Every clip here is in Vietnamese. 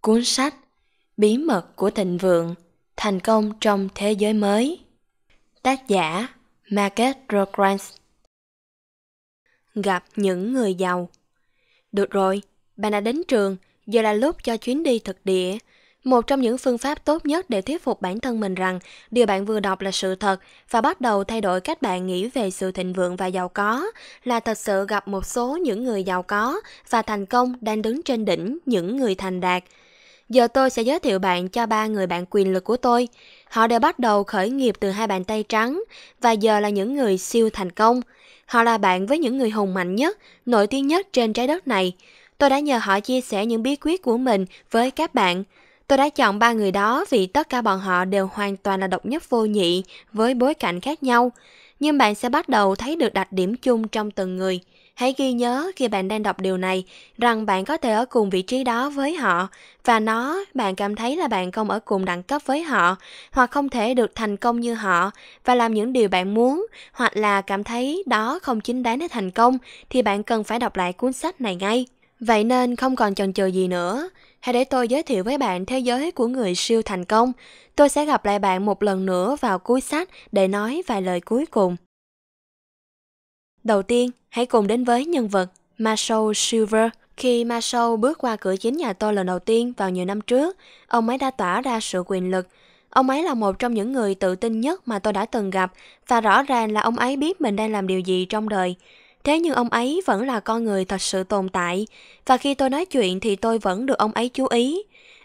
Cuốn sách Bí mật của thịnh vượng, thành công trong thế giới mới. Tác giả Margaret Rograns Gặp những người giàu Được rồi, bạn đã đến trường, giờ là lúc cho chuyến đi thực địa – một trong những phương pháp tốt nhất để thuyết phục bản thân mình rằng điều bạn vừa đọc là sự thật và bắt đầu thay đổi cách bạn nghĩ về sự thịnh vượng và giàu có là thật sự gặp một số những người giàu có và thành công đang đứng trên đỉnh những người thành đạt. Giờ tôi sẽ giới thiệu bạn cho ba người bạn quyền lực của tôi. Họ đều bắt đầu khởi nghiệp từ hai bàn tay trắng và giờ là những người siêu thành công. Họ là bạn với những người hùng mạnh nhất, nổi tiếng nhất trên trái đất này. Tôi đã nhờ họ chia sẻ những bí quyết của mình với các bạn. Tôi đã chọn ba người đó vì tất cả bọn họ đều hoàn toàn là độc nhất vô nhị với bối cảnh khác nhau. Nhưng bạn sẽ bắt đầu thấy được đặc điểm chung trong từng người. Hãy ghi nhớ khi bạn đang đọc điều này rằng bạn có thể ở cùng vị trí đó với họ và nó bạn cảm thấy là bạn không ở cùng đẳng cấp với họ hoặc không thể được thành công như họ và làm những điều bạn muốn hoặc là cảm thấy đó không chính đáng để thành công thì bạn cần phải đọc lại cuốn sách này ngay. Vậy nên không còn chần chờ gì nữa, hãy để tôi giới thiệu với bạn thế giới của người siêu thành công. Tôi sẽ gặp lại bạn một lần nữa vào cuối sách để nói vài lời cuối cùng. Đầu tiên, hãy cùng đến với nhân vật Marshall Silver. Khi Marshall bước qua cửa chính nhà tôi lần đầu tiên vào nhiều năm trước, ông ấy đã tỏa ra sự quyền lực. Ông ấy là một trong những người tự tin nhất mà tôi đã từng gặp và rõ ràng là ông ấy biết mình đang làm điều gì trong đời. Thế nhưng ông ấy vẫn là con người thật sự tồn tại, và khi tôi nói chuyện thì tôi vẫn được ông ấy chú ý.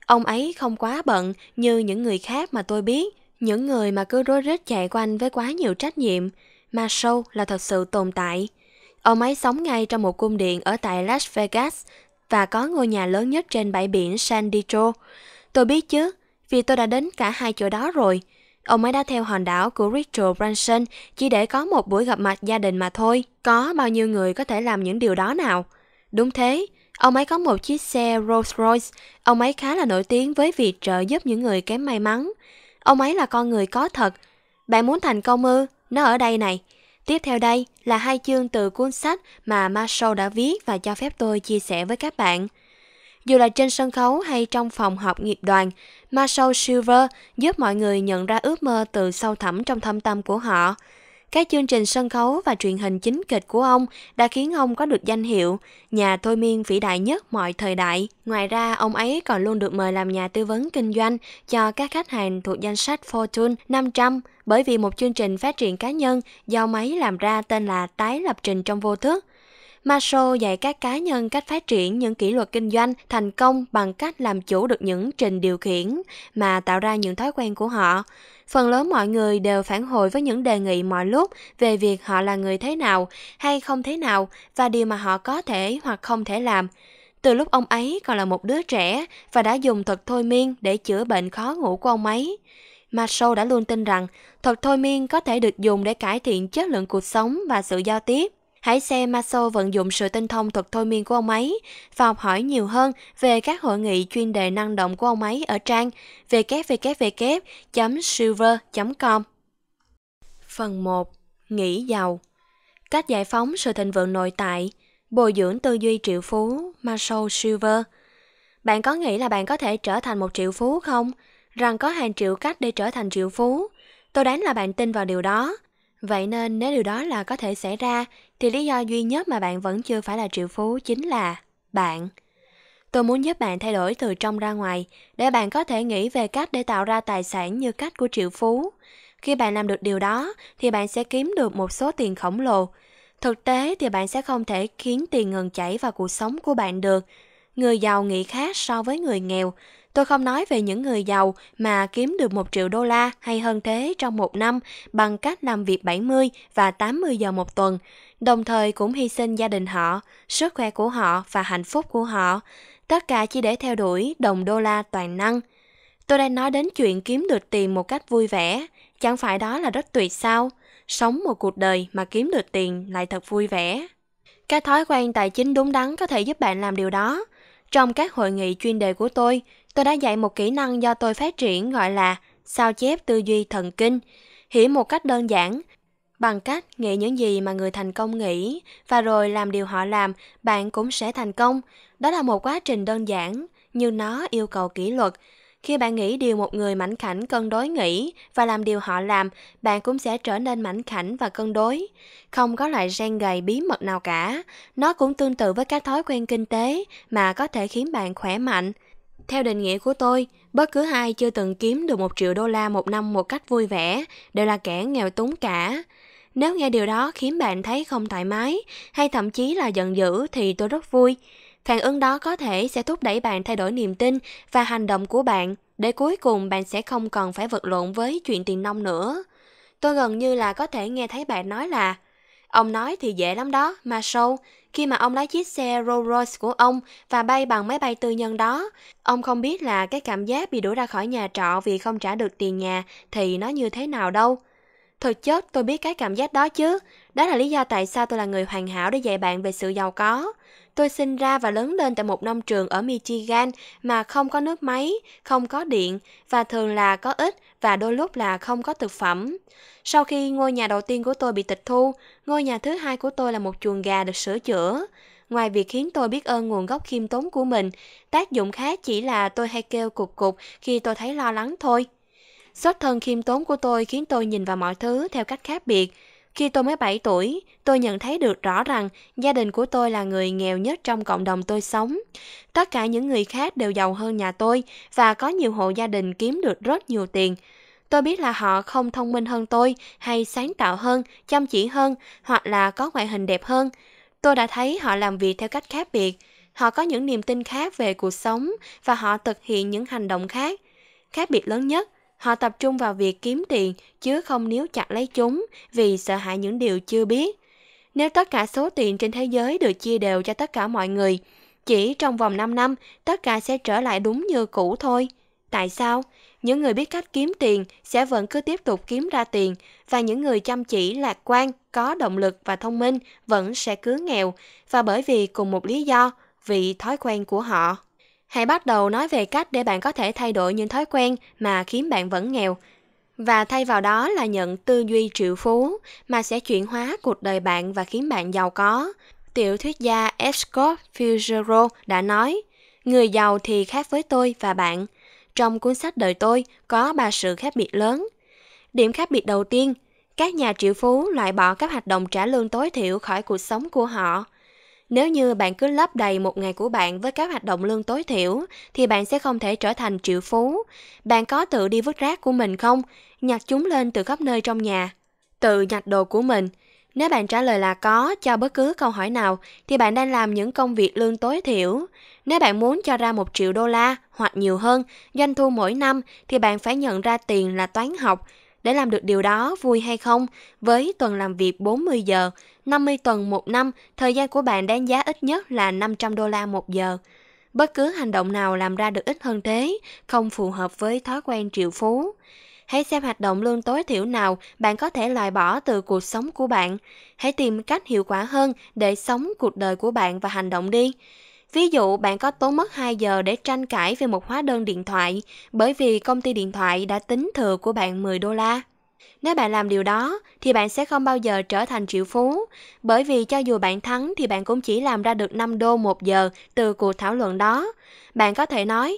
Ông ấy không quá bận như những người khác mà tôi biết, những người mà cứ rối rít chạy quanh với quá nhiều trách nhiệm. mà sâu là thật sự tồn tại. Ông ấy sống ngay trong một cung điện ở tại Las Vegas và có ngôi nhà lớn nhất trên bãi biển San Diego. Tôi biết chứ, vì tôi đã đến cả hai chỗ đó rồi – ông ấy đã theo hòn đảo của Richard Branson chỉ để có một buổi gặp mặt gia đình mà thôi. Có bao nhiêu người có thể làm những điều đó nào? Đúng thế, ông ấy có một chiếc xe Rolls-Royce. Ông ấy khá là nổi tiếng với việc trợ giúp những người kém may mắn. Ông ấy là con người có thật. Bạn muốn thành công ư? Nó ở đây này. Tiếp theo đây là hai chương từ cuốn sách mà Marshall đã viết và cho phép tôi chia sẻ với các bạn. Dù là trên sân khấu hay trong phòng họp nghiệp đoàn, Marshall Silver giúp mọi người nhận ra ước mơ từ sâu thẳm trong thâm tâm của họ. Các chương trình sân khấu và truyền hình chính kịch của ông đã khiến ông có được danh hiệu nhà thôi miên vĩ đại nhất mọi thời đại. Ngoài ra, ông ấy còn luôn được mời làm nhà tư vấn kinh doanh cho các khách hàng thuộc danh sách Fortune 500 bởi vì một chương trình phát triển cá nhân do máy làm ra tên là Tái lập trình trong vô thức – Maslow dạy các cá nhân cách phát triển những kỷ luật kinh doanh thành công bằng cách làm chủ được những trình điều khiển mà tạo ra những thói quen của họ. Phần lớn mọi người đều phản hồi với những đề nghị mọi lúc về việc họ là người thế nào hay không thế nào và điều mà họ có thể hoặc không thể làm. Từ lúc ông ấy còn là một đứa trẻ và đã dùng thuật thôi miên để chữa bệnh khó ngủ của ông ấy. Maslow đã luôn tin rằng thuật thôi miên có thể được dùng để cải thiện chất lượng cuộc sống và sự giao tiếp hãy xem Maso vận dụng sự tinh thông thuật thôi miên của ông ấy và học hỏi nhiều hơn về các hội nghị chuyên đề năng động của ông ấy ở trang www.silver.com. Phần 1. Nghĩ giàu Cách giải phóng sự thịnh vượng nội tại Bồi dưỡng tư duy triệu phú Maso Silver Bạn có nghĩ là bạn có thể trở thành một triệu phú không? Rằng có hàng triệu cách để trở thành triệu phú Tôi đoán là bạn tin vào điều đó Vậy nên nếu điều đó là có thể xảy ra, thì lý do duy nhất mà bạn vẫn chưa phải là triệu phú chính là bạn. Tôi muốn giúp bạn thay đổi từ trong ra ngoài để bạn có thể nghĩ về cách để tạo ra tài sản như cách của triệu phú. Khi bạn làm được điều đó thì bạn sẽ kiếm được một số tiền khổng lồ. Thực tế thì bạn sẽ không thể khiến tiền ngừng chảy vào cuộc sống của bạn được. Người giàu nghĩ khác so với người nghèo, Tôi không nói về những người giàu mà kiếm được 1 triệu đô la hay hơn thế trong một năm bằng cách làm việc 70 và 80 giờ một tuần, đồng thời cũng hy sinh gia đình họ, sức khỏe của họ và hạnh phúc của họ, tất cả chỉ để theo đuổi đồng đô la toàn năng. Tôi đang nói đến chuyện kiếm được tiền một cách vui vẻ, chẳng phải đó là rất tuyệt sao? Sống một cuộc đời mà kiếm được tiền lại thật vui vẻ. các thói quen tài chính đúng đắn có thể giúp bạn làm điều đó. Trong các hội nghị chuyên đề của tôi, tôi đã dạy một kỹ năng do tôi phát triển gọi là sao chép tư duy thần kinh, hiểu một cách đơn giản bằng cách nghĩ những gì mà người thành công nghĩ và rồi làm điều họ làm, bạn cũng sẽ thành công. Đó là một quá trình đơn giản nhưng nó yêu cầu kỷ luật. Khi bạn nghĩ điều một người mảnh khảnh cân đối nghĩ và làm điều họ làm, bạn cũng sẽ trở nên mảnh khảnh và cân đối. Không có loại gen gầy bí mật nào cả. Nó cũng tương tự với các thói quen kinh tế mà có thể khiến bạn khỏe mạnh. Theo định nghĩa của tôi, bất cứ ai chưa từng kiếm được một triệu đô la một năm một cách vui vẻ đều là kẻ nghèo túng cả. Nếu nghe điều đó khiến bạn thấy không thoải mái hay thậm chí là giận dữ thì tôi rất vui. Phản ứng đó có thể sẽ thúc đẩy bạn thay đổi niềm tin và hành động của bạn để cuối cùng bạn sẽ không còn phải vật lộn với chuyện tiền nông nữa. Tôi gần như là có thể nghe thấy bạn nói là Ông nói thì dễ lắm đó, mà sâu. Khi mà ông lái chiếc xe Rolls Royce của ông và bay bằng máy bay tư nhân đó, ông không biết là cái cảm giác bị đuổi ra khỏi nhà trọ vì không trả được tiền nhà thì nó như thế nào đâu. Thực chất tôi biết cái cảm giác đó chứ. Đó là lý do tại sao tôi là người hoàn hảo để dạy bạn về sự giàu có. Tôi sinh ra và lớn lên tại một nông trường ở Michigan mà không có nước máy, không có điện và thường là có ít và đôi lúc là không có thực phẩm. Sau khi ngôi nhà đầu tiên của tôi bị tịch thu, ngôi nhà thứ hai của tôi là một chuồng gà được sửa chữa. Ngoài việc khiến tôi biết ơn nguồn gốc khiêm tốn của mình, tác dụng khác chỉ là tôi hay kêu cục cục khi tôi thấy lo lắng thôi. Xuất thân khiêm tốn của tôi khiến tôi nhìn vào mọi thứ theo cách khác biệt – khi tôi mới 7 tuổi, tôi nhận thấy được rõ rằng gia đình của tôi là người nghèo nhất trong cộng đồng tôi sống. Tất cả những người khác đều giàu hơn nhà tôi và có nhiều hộ gia đình kiếm được rất nhiều tiền. Tôi biết là họ không thông minh hơn tôi hay sáng tạo hơn, chăm chỉ hơn hoặc là có ngoại hình đẹp hơn. Tôi đã thấy họ làm việc theo cách khác biệt. Họ có những niềm tin khác về cuộc sống và họ thực hiện những hành động khác. Khác biệt lớn nhất Họ tập trung vào việc kiếm tiền chứ không níu chặt lấy chúng vì sợ hãi những điều chưa biết. Nếu tất cả số tiền trên thế giới được chia đều cho tất cả mọi người, chỉ trong vòng 5 năm tất cả sẽ trở lại đúng như cũ thôi. Tại sao? Những người biết cách kiếm tiền sẽ vẫn cứ tiếp tục kiếm ra tiền và những người chăm chỉ, lạc quan, có động lực và thông minh vẫn sẽ cứ nghèo và bởi vì cùng một lý do, vì thói quen của họ. Hãy bắt đầu nói về cách để bạn có thể thay đổi những thói quen mà khiến bạn vẫn nghèo và thay vào đó là nhận tư duy triệu phú mà sẽ chuyển hóa cuộc đời bạn và khiến bạn giàu có. Tiểu thuyết gia F. Scott Fitzgerald đã nói, người giàu thì khác với tôi và bạn. Trong cuốn sách đời tôi có ba sự khác biệt lớn. Điểm khác biệt đầu tiên, các nhà triệu phú loại bỏ các hoạt động trả lương tối thiểu khỏi cuộc sống của họ – nếu như bạn cứ lấp đầy một ngày của bạn với các hoạt động lương tối thiểu thì bạn sẽ không thể trở thành triệu phú. Bạn có tự đi vứt rác của mình không? Nhặt chúng lên từ khắp nơi trong nhà. Tự nhặt đồ của mình. Nếu bạn trả lời là có cho bất cứ câu hỏi nào thì bạn đang làm những công việc lương tối thiểu. Nếu bạn muốn cho ra một triệu đô la hoặc nhiều hơn doanh thu mỗi năm thì bạn phải nhận ra tiền là toán học, để làm được điều đó vui hay không, với tuần làm việc 40 giờ, 50 tuần một năm, thời gian của bạn đáng giá ít nhất là 500 đô la một giờ. Bất cứ hành động nào làm ra được ít hơn thế không phù hợp với thói quen triệu phú. Hãy xem hoạt động lương tối thiểu nào bạn có thể loại bỏ từ cuộc sống của bạn. Hãy tìm cách hiệu quả hơn để sống cuộc đời của bạn và hành động đi. Ví dụ bạn có tốn mất 2 giờ để tranh cãi về một hóa đơn điện thoại bởi vì công ty điện thoại đã tính thừa của bạn 10 đô la. Nếu bạn làm điều đó thì bạn sẽ không bao giờ trở thành triệu phú, bởi vì cho dù bạn thắng thì bạn cũng chỉ làm ra được 5 đô một giờ từ cuộc thảo luận đó. Bạn có thể nói,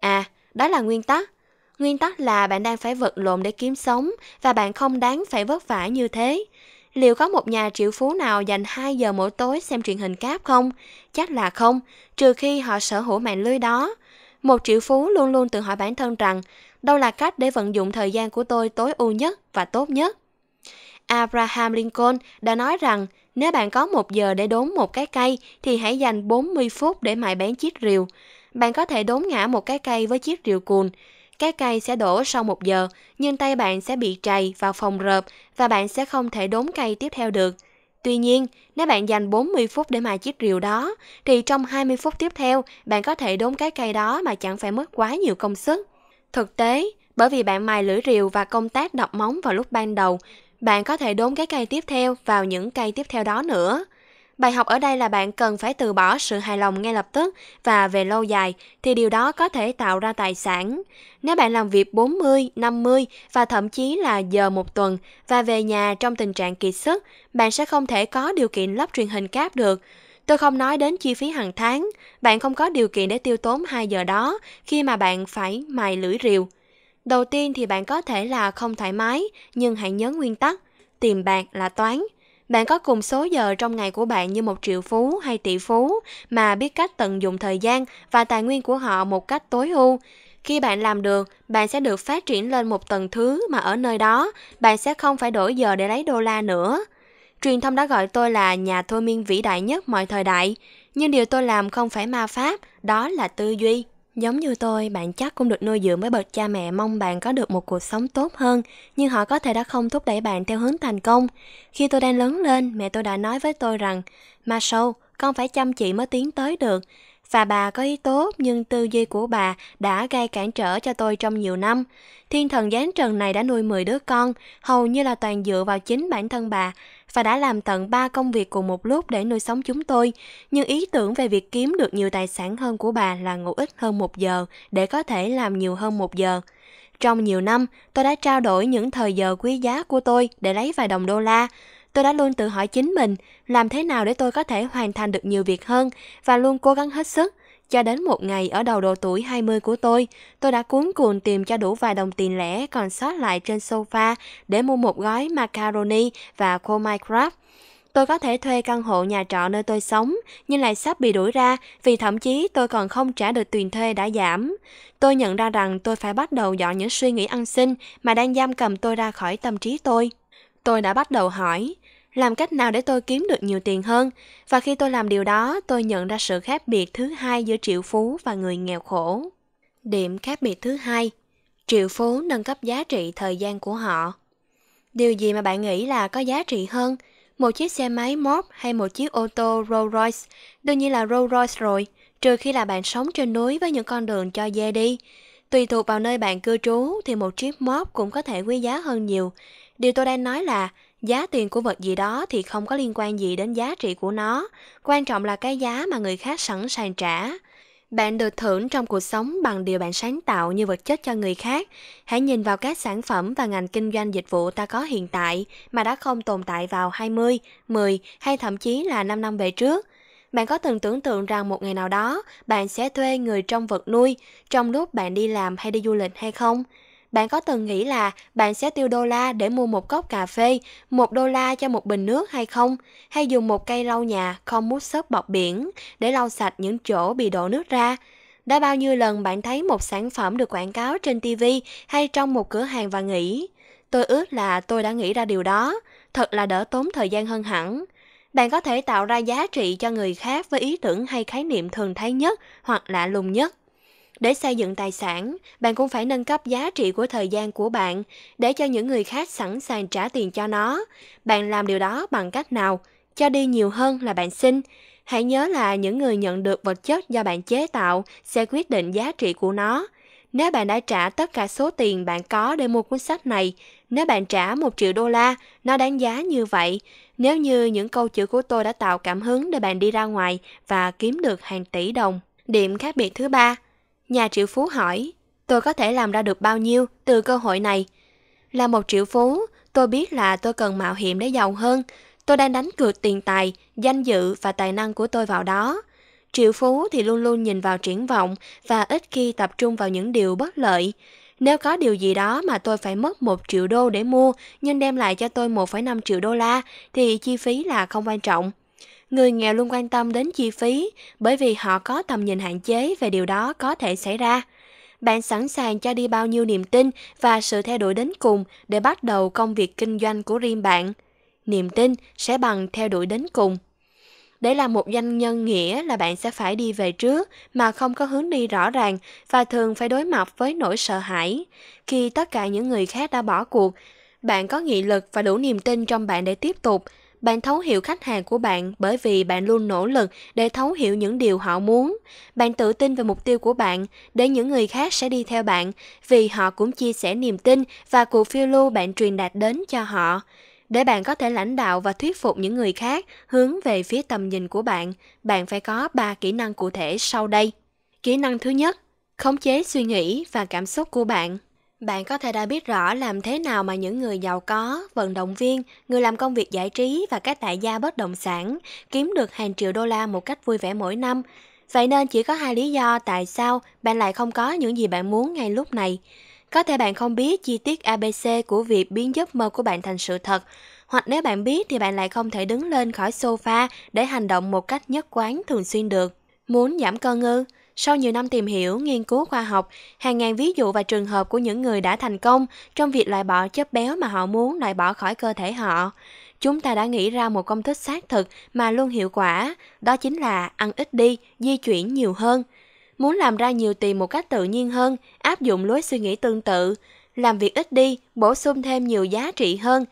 à, đó là nguyên tắc. Nguyên tắc là bạn đang phải vật lộn để kiếm sống và bạn không đáng phải vất vả như thế liệu có một nhà triệu phú nào dành 2 giờ mỗi tối xem truyền hình cáp không? Chắc là không, trừ khi họ sở hữu mạng lưới đó. Một triệu phú luôn luôn tự hỏi bản thân rằng, đâu là cách để vận dụng thời gian của tôi tối ưu nhất và tốt nhất? Abraham Lincoln đã nói rằng, nếu bạn có một giờ để đốn một cái cây thì hãy dành 40 phút để mài bén chiếc rìu. Bạn có thể đốn ngã một cái cây với chiếc rìu cùn, cái cây sẽ đổ sau một giờ, nhưng tay bạn sẽ bị trầy vào phòng rợp và bạn sẽ không thể đốn cây tiếp theo được. Tuy nhiên, nếu bạn dành 40 phút để mài chiếc rìu đó, thì trong 20 phút tiếp theo, bạn có thể đốn cái cây đó mà chẳng phải mất quá nhiều công sức. Thực tế, bởi vì bạn mài lưỡi rìu và công tác đọc móng vào lúc ban đầu, bạn có thể đốn cái cây tiếp theo vào những cây tiếp theo đó nữa. Bài học ở đây là bạn cần phải từ bỏ sự hài lòng ngay lập tức và về lâu dài thì điều đó có thể tạo ra tài sản. Nếu bạn làm việc 40, 50 và thậm chí là giờ một tuần và về nhà trong tình trạng kiệt sức, bạn sẽ không thể có điều kiện lắp truyền hình cáp được. Tôi không nói đến chi phí hàng tháng, bạn không có điều kiện để tiêu tốn 2 giờ đó khi mà bạn phải mài lưỡi rìu. Đầu tiên thì bạn có thể là không thoải mái, nhưng hãy nhớ nguyên tắc, tiền bạc là toán, bạn có cùng số giờ trong ngày của bạn như một triệu phú hay tỷ phú mà biết cách tận dụng thời gian và tài nguyên của họ một cách tối ưu. Khi bạn làm được, bạn sẽ được phát triển lên một tầng thứ mà ở nơi đó, bạn sẽ không phải đổi giờ để lấy đô la nữa. Truyền thông đã gọi tôi là nhà thôi miên vĩ đại nhất mọi thời đại, nhưng điều tôi làm không phải ma pháp, đó là tư duy. Giống như tôi, bạn chắc cũng được nuôi dưỡng bởi bậc cha mẹ mong bạn có được một cuộc sống tốt hơn, nhưng họ có thể đã không thúc đẩy bạn theo hướng thành công. Khi tôi đang lớn lên, mẹ tôi đã nói với tôi rằng, mà sâu, con phải chăm chỉ mới tiến tới được. Và bà có ý tốt nhưng tư duy của bà đã gây cản trở cho tôi trong nhiều năm. Thiên thần giáng trần này đã nuôi 10 đứa con, hầu như là toàn dựa vào chính bản thân bà và đã làm tận 3 công việc cùng một lúc để nuôi sống chúng tôi, nhưng ý tưởng về việc kiếm được nhiều tài sản hơn của bà là ngủ ít hơn một giờ để có thể làm nhiều hơn một giờ. Trong nhiều năm, tôi đã trao đổi những thời giờ quý giá của tôi để lấy vài đồng đô la. Tôi đã luôn tự hỏi chính mình, làm thế nào để tôi có thể hoàn thành được nhiều việc hơn và luôn cố gắng hết sức – cho đến một ngày ở đầu độ tuổi 20 của tôi, tôi đã cuốn cuồng tìm cho đủ vài đồng tiền lẻ còn sót lại trên sofa để mua một gói macaroni và khô mai Tôi có thể thuê căn hộ nhà trọ nơi tôi sống, nhưng lại sắp bị đuổi ra vì thậm chí tôi còn không trả được tiền thuê đã giảm. Tôi nhận ra rằng tôi phải bắt đầu dọn những suy nghĩ ăn xin mà đang giam cầm tôi ra khỏi tâm trí tôi. Tôi đã bắt đầu hỏi, làm cách nào để tôi kiếm được nhiều tiền hơn. Và khi tôi làm điều đó, tôi nhận ra sự khác biệt thứ hai giữa triệu phú và người nghèo khổ. Điểm khác biệt thứ hai, triệu phú nâng cấp giá trị thời gian của họ. Điều gì mà bạn nghĩ là có giá trị hơn? Một chiếc xe máy mốt hay một chiếc ô tô Rolls Royce? Đương nhiên là Rolls Royce rồi, trừ khi là bạn sống trên núi với những con đường cho dê đi. Tùy thuộc vào nơi bạn cư trú thì một chiếc mop cũng có thể quý giá hơn nhiều. Điều tôi đang nói là giá tiền của vật gì đó thì không có liên quan gì đến giá trị của nó quan trọng là cái giá mà người khác sẵn sàng trả bạn được thưởng trong cuộc sống bằng điều bạn sáng tạo như vật chất cho người khác hãy nhìn vào các sản phẩm và ngành kinh doanh dịch vụ ta có hiện tại mà đã không tồn tại vào 20, 10 hay thậm chí là 5 năm về trước bạn có từng tưởng tượng rằng một ngày nào đó bạn sẽ thuê người trong vật nuôi trong lúc bạn đi làm hay đi du lịch hay không bạn có từng nghĩ là bạn sẽ tiêu đô la để mua một cốc cà phê, một đô la cho một bình nước hay không? Hay dùng một cây lau nhà không mút xốp bọc biển để lau sạch những chỗ bị đổ nước ra? Đã bao nhiêu lần bạn thấy một sản phẩm được quảng cáo trên TV hay trong một cửa hàng và nghĩ Tôi ước là tôi đã nghĩ ra điều đó, thật là đỡ tốn thời gian hơn hẳn. Bạn có thể tạo ra giá trị cho người khác với ý tưởng hay khái niệm thường thấy nhất hoặc lạ lùng nhất để xây dựng tài sản, bạn cũng phải nâng cấp giá trị của thời gian của bạn để cho những người khác sẵn sàng trả tiền cho nó. Bạn làm điều đó bằng cách nào? Cho đi nhiều hơn là bạn xin. Hãy nhớ là những người nhận được vật chất do bạn chế tạo sẽ quyết định giá trị của nó. Nếu bạn đã trả tất cả số tiền bạn có để mua cuốn sách này, nếu bạn trả một triệu đô la, nó đáng giá như vậy. Nếu như những câu chữ của tôi đã tạo cảm hứng để bạn đi ra ngoài và kiếm được hàng tỷ đồng. Điểm khác biệt thứ ba, Nhà triệu phú hỏi, tôi có thể làm ra được bao nhiêu từ cơ hội này? Là một triệu phú, tôi biết là tôi cần mạo hiểm để giàu hơn. Tôi đang đánh cược tiền tài, danh dự và tài năng của tôi vào đó. Triệu phú thì luôn luôn nhìn vào triển vọng và ít khi tập trung vào những điều bất lợi. Nếu có điều gì đó mà tôi phải mất 1 triệu đô để mua nhưng đem lại cho tôi 1,5 triệu đô la thì chi phí là không quan trọng người nghèo luôn quan tâm đến chi phí bởi vì họ có tầm nhìn hạn chế về điều đó có thể xảy ra. Bạn sẵn sàng cho đi bao nhiêu niềm tin và sự theo đuổi đến cùng để bắt đầu công việc kinh doanh của riêng bạn. Niềm tin sẽ bằng theo đuổi đến cùng. Để làm một doanh nhân nghĩa là bạn sẽ phải đi về trước mà không có hướng đi rõ ràng và thường phải đối mặt với nỗi sợ hãi. Khi tất cả những người khác đã bỏ cuộc, bạn có nghị lực và đủ niềm tin trong bạn để tiếp tục, bạn thấu hiểu khách hàng của bạn bởi vì bạn luôn nỗ lực để thấu hiểu những điều họ muốn. Bạn tự tin về mục tiêu của bạn để những người khác sẽ đi theo bạn vì họ cũng chia sẻ niềm tin và cuộc phiêu lưu bạn truyền đạt đến cho họ. Để bạn có thể lãnh đạo và thuyết phục những người khác hướng về phía tầm nhìn của bạn, bạn phải có ba kỹ năng cụ thể sau đây. Kỹ năng thứ nhất, khống chế suy nghĩ và cảm xúc của bạn bạn có thể đã biết rõ làm thế nào mà những người giàu có, vận động viên, người làm công việc giải trí và các đại gia bất động sản kiếm được hàng triệu đô la một cách vui vẻ mỗi năm. Vậy nên chỉ có hai lý do tại sao bạn lại không có những gì bạn muốn ngay lúc này. Có thể bạn không biết chi tiết ABC của việc biến giấc mơ của bạn thành sự thật, hoặc nếu bạn biết thì bạn lại không thể đứng lên khỏi sofa để hành động một cách nhất quán thường xuyên được. Muốn giảm cân ư? Sau nhiều năm tìm hiểu, nghiên cứu khoa học, hàng ngàn ví dụ và trường hợp của những người đã thành công trong việc loại bỏ chất béo mà họ muốn loại bỏ khỏi cơ thể họ. Chúng ta đã nghĩ ra một công thức xác thực mà luôn hiệu quả, đó chính là ăn ít đi, di chuyển nhiều hơn. Muốn làm ra nhiều tiền một cách tự nhiên hơn, áp dụng lối suy nghĩ tương tự, làm việc ít đi, bổ sung thêm nhiều giá trị hơn,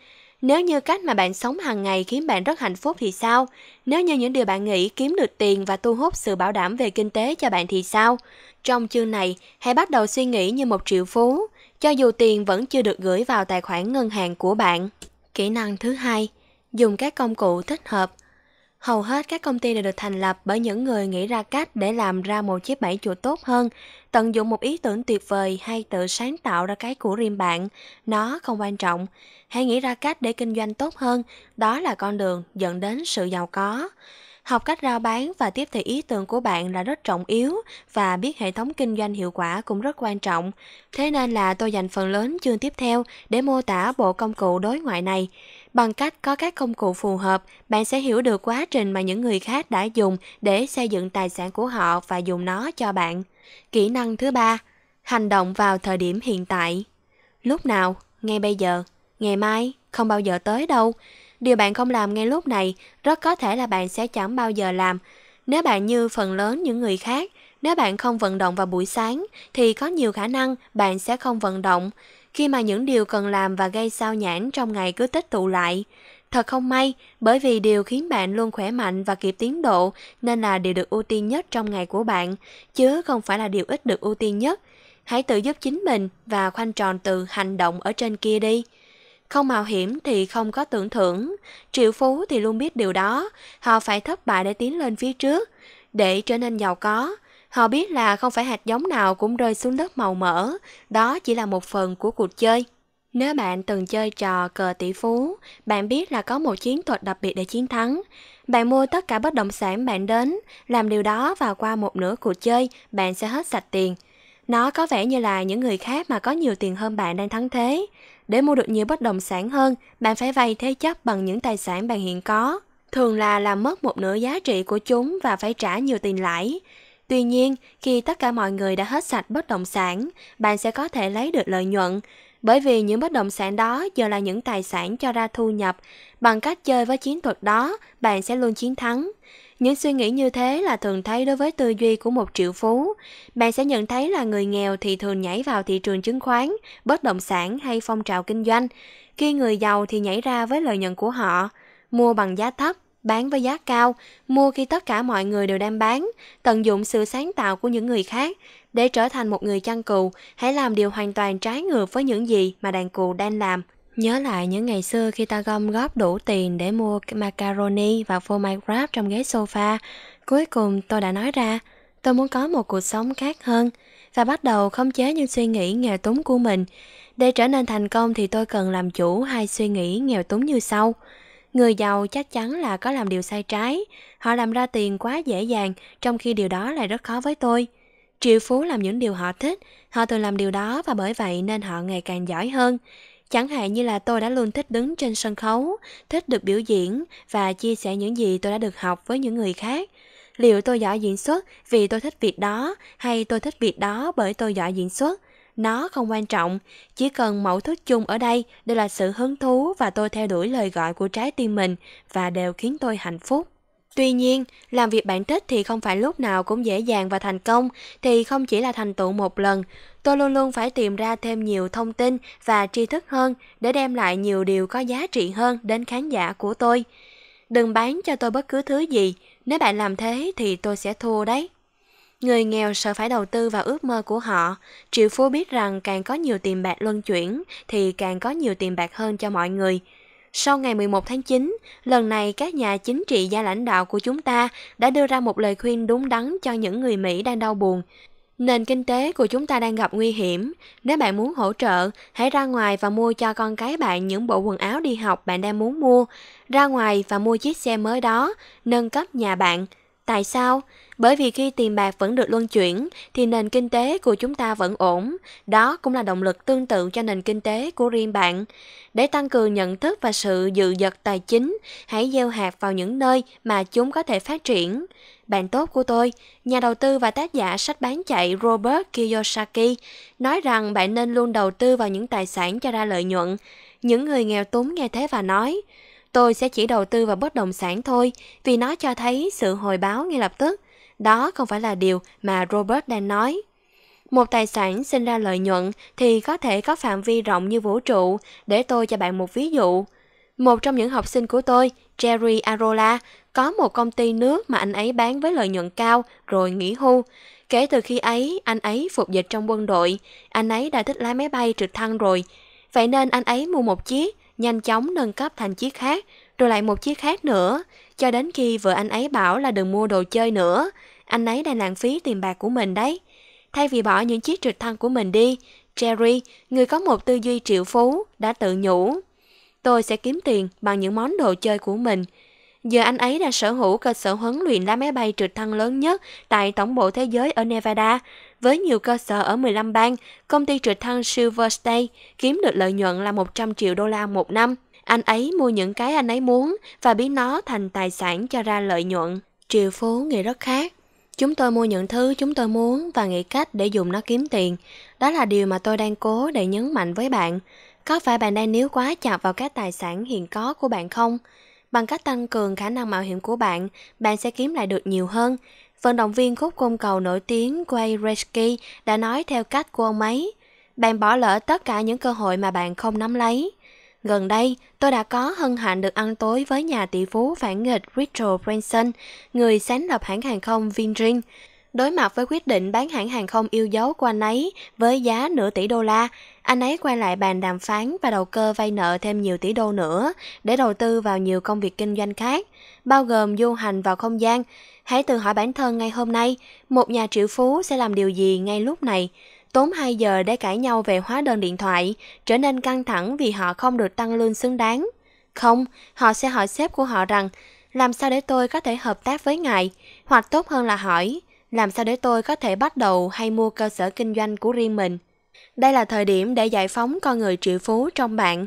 nếu như cách mà bạn sống hàng ngày khiến bạn rất hạnh phúc thì sao? Nếu như những điều bạn nghĩ kiếm được tiền và thu hút sự bảo đảm về kinh tế cho bạn thì sao? Trong chương này, hãy bắt đầu suy nghĩ như một triệu phú, cho dù tiền vẫn chưa được gửi vào tài khoản ngân hàng của bạn. Kỹ năng thứ hai, dùng các công cụ thích hợp. Hầu hết các công ty đều được thành lập bởi những người nghĩ ra cách để làm ra một chiếc bẫy chuột tốt hơn, tận dụng một ý tưởng tuyệt vời hay tự sáng tạo ra cái của riêng bạn. Nó không quan trọng. Hãy nghĩ ra cách để kinh doanh tốt hơn, đó là con đường dẫn đến sự giàu có. Học cách rao bán và tiếp thị ý tưởng của bạn là rất trọng yếu và biết hệ thống kinh doanh hiệu quả cũng rất quan trọng. Thế nên là tôi dành phần lớn chương tiếp theo để mô tả bộ công cụ đối ngoại này. Bằng cách có các công cụ phù hợp, bạn sẽ hiểu được quá trình mà những người khác đã dùng để xây dựng tài sản của họ và dùng nó cho bạn. Kỹ năng thứ ba, hành động vào thời điểm hiện tại. Lúc nào, ngay bây giờ, ngày mai, không bao giờ tới đâu. Điều bạn không làm ngay lúc này, rất có thể là bạn sẽ chẳng bao giờ làm. Nếu bạn như phần lớn những người khác, nếu bạn không vận động vào buổi sáng thì có nhiều khả năng bạn sẽ không vận động khi mà những điều cần làm và gây sao nhãn trong ngày cứ tích tụ lại. Thật không may, bởi vì điều khiến bạn luôn khỏe mạnh và kịp tiến độ nên là điều được ưu tiên nhất trong ngày của bạn, chứ không phải là điều ít được ưu tiên nhất. Hãy tự giúp chính mình và khoanh tròn từ hành động ở trên kia đi. Không mạo hiểm thì không có tưởng thưởng, triệu phú thì luôn biết điều đó, họ phải thất bại để tiến lên phía trước. Để trở nên giàu có, Họ biết là không phải hạt giống nào cũng rơi xuống đất màu mỡ, đó chỉ là một phần của cuộc chơi. Nếu bạn từng chơi trò cờ tỷ phú, bạn biết là có một chiến thuật đặc biệt để chiến thắng. Bạn mua tất cả bất động sản bạn đến, làm điều đó và qua một nửa cuộc chơi, bạn sẽ hết sạch tiền. Nó có vẻ như là những người khác mà có nhiều tiền hơn bạn đang thắng thế. Để mua được nhiều bất động sản hơn, bạn phải vay thế chấp bằng những tài sản bạn hiện có. Thường là làm mất một nửa giá trị của chúng và phải trả nhiều tiền lãi. Tuy nhiên, khi tất cả mọi người đã hết sạch bất động sản, bạn sẽ có thể lấy được lợi nhuận, bởi vì những bất động sản đó giờ là những tài sản cho ra thu nhập. Bằng cách chơi với chiến thuật đó, bạn sẽ luôn chiến thắng. Những suy nghĩ như thế là thường thấy đối với tư duy của một triệu phú. Bạn sẽ nhận thấy là người nghèo thì thường nhảy vào thị trường chứng khoán, bất động sản hay phong trào kinh doanh. Khi người giàu thì nhảy ra với lợi nhuận của họ, mua bằng giá thấp bán với giá cao, mua khi tất cả mọi người đều đang bán, tận dụng sự sáng tạo của những người khác. Để trở thành một người chăn cừu, hãy làm điều hoàn toàn trái ngược với những gì mà đàn cừu đang làm. Nhớ lại những ngày xưa khi ta gom góp đủ tiền để mua macaroni và phô mai wrap trong ghế sofa, cuối cùng tôi đã nói ra, tôi muốn có một cuộc sống khác hơn và bắt đầu khống chế những suy nghĩ nghèo túng của mình. Để trở nên thành công thì tôi cần làm chủ hai suy nghĩ nghèo túng như sau. Người giàu chắc chắn là có làm điều sai trái, họ làm ra tiền quá dễ dàng, trong khi điều đó lại rất khó với tôi. Triệu phú làm những điều họ thích, họ thường làm điều đó và bởi vậy nên họ ngày càng giỏi hơn. Chẳng hạn như là tôi đã luôn thích đứng trên sân khấu, thích được biểu diễn và chia sẻ những gì tôi đã được học với những người khác. Liệu tôi giỏi diễn xuất vì tôi thích việc đó hay tôi thích việc đó bởi tôi giỏi diễn xuất? nó không quan trọng, chỉ cần mẫu thức chung ở đây đều là sự hứng thú và tôi theo đuổi lời gọi của trái tim mình và đều khiến tôi hạnh phúc. Tuy nhiên, làm việc bạn thích thì không phải lúc nào cũng dễ dàng và thành công, thì không chỉ là thành tựu một lần. Tôi luôn luôn phải tìm ra thêm nhiều thông tin và tri thức hơn để đem lại nhiều điều có giá trị hơn đến khán giả của tôi. Đừng bán cho tôi bất cứ thứ gì, nếu bạn làm thế thì tôi sẽ thua đấy. Người nghèo sợ phải đầu tư vào ước mơ của họ. Triệu phú biết rằng càng có nhiều tiền bạc luân chuyển thì càng có nhiều tiền bạc hơn cho mọi người. Sau ngày 11 tháng 9, lần này các nhà chính trị gia lãnh đạo của chúng ta đã đưa ra một lời khuyên đúng đắn cho những người Mỹ đang đau buồn. Nền kinh tế của chúng ta đang gặp nguy hiểm. Nếu bạn muốn hỗ trợ, hãy ra ngoài và mua cho con cái bạn những bộ quần áo đi học bạn đang muốn mua. Ra ngoài và mua chiếc xe mới đó, nâng cấp nhà bạn. Tại sao? Bởi vì khi tiền bạc vẫn được luân chuyển thì nền kinh tế của chúng ta vẫn ổn, đó cũng là động lực tương tự cho nền kinh tế của riêng bạn. Để tăng cường nhận thức và sự dự dật tài chính, hãy gieo hạt vào những nơi mà chúng có thể phát triển. Bạn tốt của tôi, nhà đầu tư và tác giả sách bán chạy Robert Kiyosaki, nói rằng bạn nên luôn đầu tư vào những tài sản cho ra lợi nhuận. Những người nghèo túng nghe thế và nói – Tôi sẽ chỉ đầu tư vào bất động sản thôi vì nó cho thấy sự hồi báo ngay lập tức. Đó không phải là điều mà Robert đang nói. Một tài sản sinh ra lợi nhuận thì có thể có phạm vi rộng như vũ trụ. Để tôi cho bạn một ví dụ. Một trong những học sinh của tôi, Jerry Arola, có một công ty nước mà anh ấy bán với lợi nhuận cao rồi nghỉ hưu. Kể từ khi ấy, anh ấy phục dịch trong quân đội, anh ấy đã thích lái máy bay trực thăng rồi. Vậy nên anh ấy mua một chiếc, nhanh chóng nâng cấp thành chiếc khác, rồi lại một chiếc khác nữa, cho đến khi vợ anh ấy bảo là đừng mua đồ chơi nữa, anh ấy đang lãng phí tiền bạc của mình đấy. Thay vì bỏ những chiếc trực thăng của mình đi, Jerry, người có một tư duy triệu phú, đã tự nhủ. Tôi sẽ kiếm tiền bằng những món đồ chơi của mình. Giờ anh ấy đang sở hữu cơ sở huấn luyện lá máy bay trực thăng lớn nhất tại tổng bộ thế giới ở Nevada với nhiều cơ sở ở 15 bang, công ty trực thăng Silver State kiếm được lợi nhuận là 100 triệu đô la một năm. Anh ấy mua những cái anh ấy muốn và biến nó thành tài sản cho ra lợi nhuận. Triệu Phú nghĩ rất khác. Chúng tôi mua những thứ chúng tôi muốn và nghĩ cách để dùng nó kiếm tiền. Đó là điều mà tôi đang cố để nhấn mạnh với bạn. Có phải bạn đang níu quá chặt vào các tài sản hiện có của bạn không? Bằng cách tăng cường khả năng mạo hiểm của bạn, bạn sẽ kiếm lại được nhiều hơn. Vận động viên khúc côn cầu nổi tiếng Quay Reski đã nói theo cách của ông ấy. Bạn bỏ lỡ tất cả những cơ hội mà bạn không nắm lấy. Gần đây, tôi đã có hân hạnh được ăn tối với nhà tỷ phú phản nghịch Richard Branson, người sáng lập hãng hàng không virgin, Đối mặt với quyết định bán hãng hàng không yêu dấu của anh ấy với giá nửa tỷ đô la, anh ấy quay lại bàn đàm phán và đầu cơ vay nợ thêm nhiều tỷ đô nữa để đầu tư vào nhiều công việc kinh doanh khác, bao gồm du hành vào không gian. Hãy tự hỏi bản thân ngay hôm nay, một nhà triệu phú sẽ làm điều gì ngay lúc này? Tốn 2 giờ để cãi nhau về hóa đơn điện thoại, trở nên căng thẳng vì họ không được tăng lương xứng đáng. Không, họ sẽ hỏi sếp của họ rằng, làm sao để tôi có thể hợp tác với ngài? Hoặc tốt hơn là hỏi, làm sao để tôi có thể bắt đầu hay mua cơ sở kinh doanh của riêng mình? đây là thời điểm để giải phóng con người triệu phú trong bạn.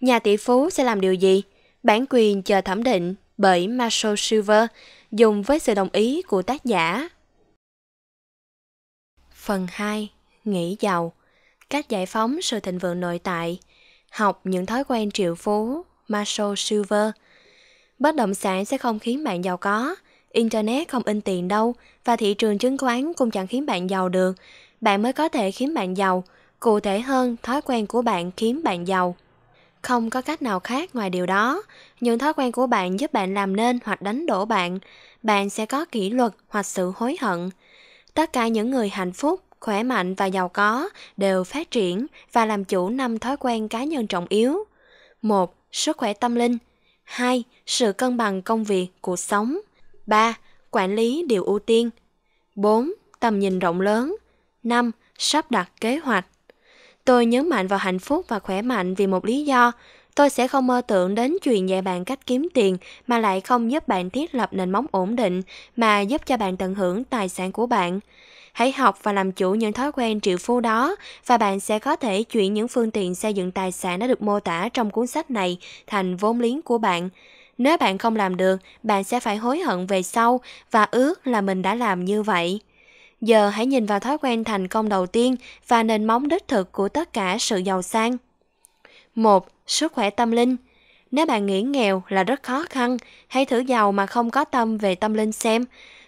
Nhà tỷ phú sẽ làm điều gì? Bản quyền chờ thẩm định bởi Marshall Silver dùng với sự đồng ý của tác giả. Phần 2. Nghĩ giàu Cách giải phóng sự thịnh vượng nội tại Học những thói quen triệu phú Marshall Silver Bất động sản sẽ không khiến bạn giàu có Internet không in tiền đâu Và thị trường chứng khoán cũng chẳng khiến bạn giàu được bạn mới có thể khiến bạn giàu cụ thể hơn thói quen của bạn khiến bạn giàu không có cách nào khác ngoài điều đó những thói quen của bạn giúp bạn làm nên hoặc đánh đổ bạn bạn sẽ có kỷ luật hoặc sự hối hận tất cả những người hạnh phúc khỏe mạnh và giàu có đều phát triển và làm chủ năm thói quen cá nhân trọng yếu một sức khỏe tâm linh 2. Sự cân bằng công việc, cuộc sống 3. Quản lý điều ưu tiên 4. Tầm nhìn rộng lớn 5. Sắp đặt kế hoạch. Tôi nhấn mạnh vào hạnh phúc và khỏe mạnh vì một lý do. Tôi sẽ không mơ tưởng đến chuyện dạy bạn cách kiếm tiền mà lại không giúp bạn thiết lập nền móng ổn định mà giúp cho bạn tận hưởng tài sản của bạn. Hãy học và làm chủ những thói quen triệu phú đó và bạn sẽ có thể chuyển những phương tiện xây dựng tài sản đã được mô tả trong cuốn sách này thành vốn liếng của bạn. Nếu bạn không làm được, bạn sẽ phải hối hận về sau và ước là mình đã làm như vậy. Giờ hãy nhìn vào thói quen thành công đầu tiên và nền móng đích thực của tất cả sự giàu sang. 1. Sức khỏe tâm linh Nếu bạn nghĩ nghèo là rất khó khăn, hãy thử giàu mà không có tâm về tâm linh xem.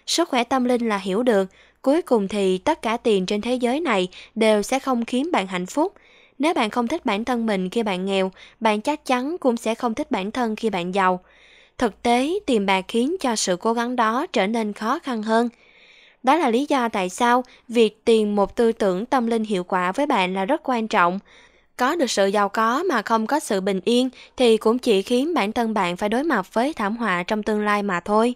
Sức khỏe tâm linh là hiểu được, cuối cùng thì tất cả tiền trên thế giới này đều sẽ không khiến bạn hạnh phúc. Nếu bạn không thích bản thân mình khi bạn nghèo, bạn chắc chắn cũng sẽ không thích bản thân khi bạn giàu. Thực tế, tiền bạc khiến cho sự cố gắng đó trở nên khó khăn hơn – đó là lý do tại sao việc tìm một tư tưởng tâm linh hiệu quả với bạn là rất quan trọng. Có được sự giàu có mà không có sự bình yên thì cũng chỉ khiến bản thân bạn phải đối mặt với thảm họa trong tương lai mà thôi.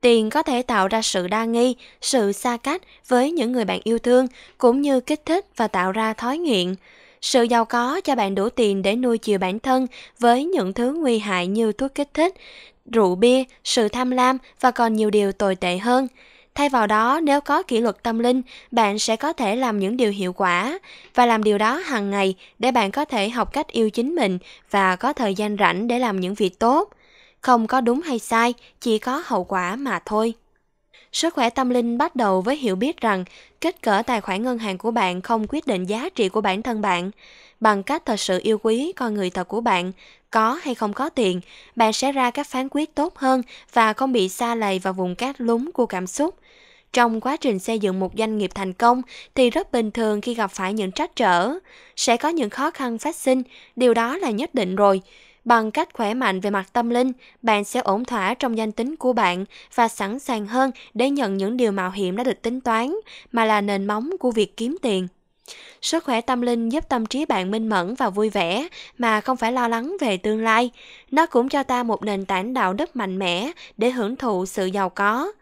Tiền có thể tạo ra sự đa nghi, sự xa cách với những người bạn yêu thương, cũng như kích thích và tạo ra thói nghiện. Sự giàu có cho bạn đủ tiền để nuôi chiều bản thân với những thứ nguy hại như thuốc kích thích, rượu bia, sự tham lam và còn nhiều điều tồi tệ hơn. Thay vào đó, nếu có kỷ luật tâm linh, bạn sẽ có thể làm những điều hiệu quả và làm điều đó hàng ngày để bạn có thể học cách yêu chính mình và có thời gian rảnh để làm những việc tốt. Không có đúng hay sai, chỉ có hậu quả mà thôi. Sức khỏe tâm linh bắt đầu với hiểu biết rằng kích cỡ tài khoản ngân hàng của bạn không quyết định giá trị của bản thân bạn. Bằng cách thật sự yêu quý con người thật của bạn, có hay không có tiền, bạn sẽ ra các phán quyết tốt hơn và không bị xa lầy vào vùng cát lúng của cảm xúc. Trong quá trình xây dựng một doanh nghiệp thành công thì rất bình thường khi gặp phải những trắc trở, sẽ có những khó khăn phát sinh, điều đó là nhất định rồi. Bằng cách khỏe mạnh về mặt tâm linh, bạn sẽ ổn thỏa trong danh tính của bạn và sẵn sàng hơn để nhận những điều mạo hiểm đã được tính toán, mà là nền móng của việc kiếm tiền. Sức khỏe tâm linh giúp tâm trí bạn minh mẫn và vui vẻ mà không phải lo lắng về tương lai. Nó cũng cho ta một nền tảng đạo đức mạnh mẽ để hưởng thụ sự giàu có.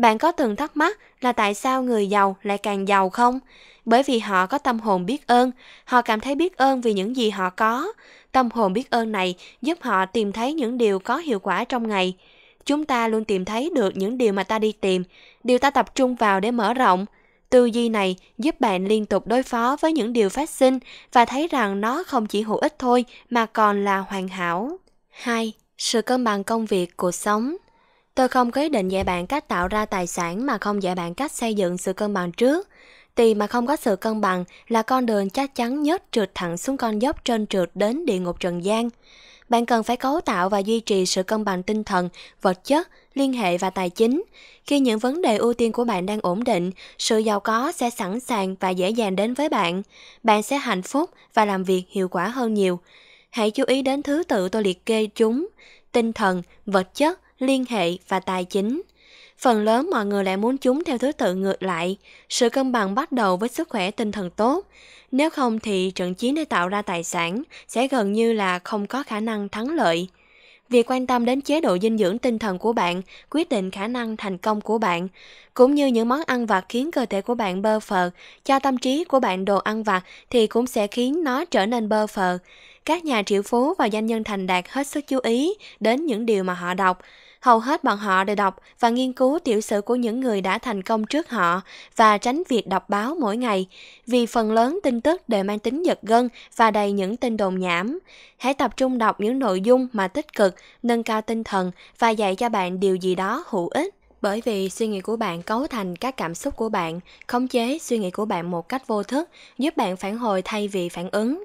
Bạn có từng thắc mắc là tại sao người giàu lại càng giàu không? Bởi vì họ có tâm hồn biết ơn, họ cảm thấy biết ơn vì những gì họ có. Tâm hồn biết ơn này giúp họ tìm thấy những điều có hiệu quả trong ngày. Chúng ta luôn tìm thấy được những điều mà ta đi tìm, điều ta tập trung vào để mở rộng. Tư duy này giúp bạn liên tục đối phó với những điều phát sinh và thấy rằng nó không chỉ hữu ích thôi mà còn là hoàn hảo. 2. Sự cân bằng công việc, cuộc sống Tôi không có ý định dạy bạn cách tạo ra tài sản mà không dạy bạn cách xây dựng sự cân bằng trước. Tiền mà không có sự cân bằng là con đường chắc chắn nhất trượt thẳng xuống con dốc trơn trượt đến địa ngục trần gian. Bạn cần phải cấu tạo và duy trì sự cân bằng tinh thần, vật chất, liên hệ và tài chính. Khi những vấn đề ưu tiên của bạn đang ổn định, sự giàu có sẽ sẵn sàng và dễ dàng đến với bạn. Bạn sẽ hạnh phúc và làm việc hiệu quả hơn nhiều. Hãy chú ý đến thứ tự tôi liệt kê chúng: tinh thần, vật chất, liên hệ và tài chính. Phần lớn mọi người lại muốn chúng theo thứ tự ngược lại, sự cân bằng bắt đầu với sức khỏe tinh thần tốt. Nếu không thì trận chiến để tạo ra tài sản sẽ gần như là không có khả năng thắng lợi. Việc quan tâm đến chế độ dinh dưỡng tinh thần của bạn quyết định khả năng thành công của bạn, cũng như những món ăn vặt khiến cơ thể của bạn bơ phờ, cho tâm trí của bạn đồ ăn vặt thì cũng sẽ khiến nó trở nên bơ phờ. Các nhà triệu phú và doanh nhân thành đạt hết sức chú ý đến những điều mà họ đọc. Hầu hết bọn họ đều đọc và nghiên cứu tiểu sử của những người đã thành công trước họ và tránh việc đọc báo mỗi ngày, vì phần lớn tin tức đều mang tính giật gân và đầy những tin đồn nhảm. Hãy tập trung đọc những nội dung mà tích cực, nâng cao tinh thần và dạy cho bạn điều gì đó hữu ích bởi vì suy nghĩ của bạn cấu thành các cảm xúc của bạn khống chế suy nghĩ của bạn một cách vô thức giúp bạn phản hồi thay vì phản ứng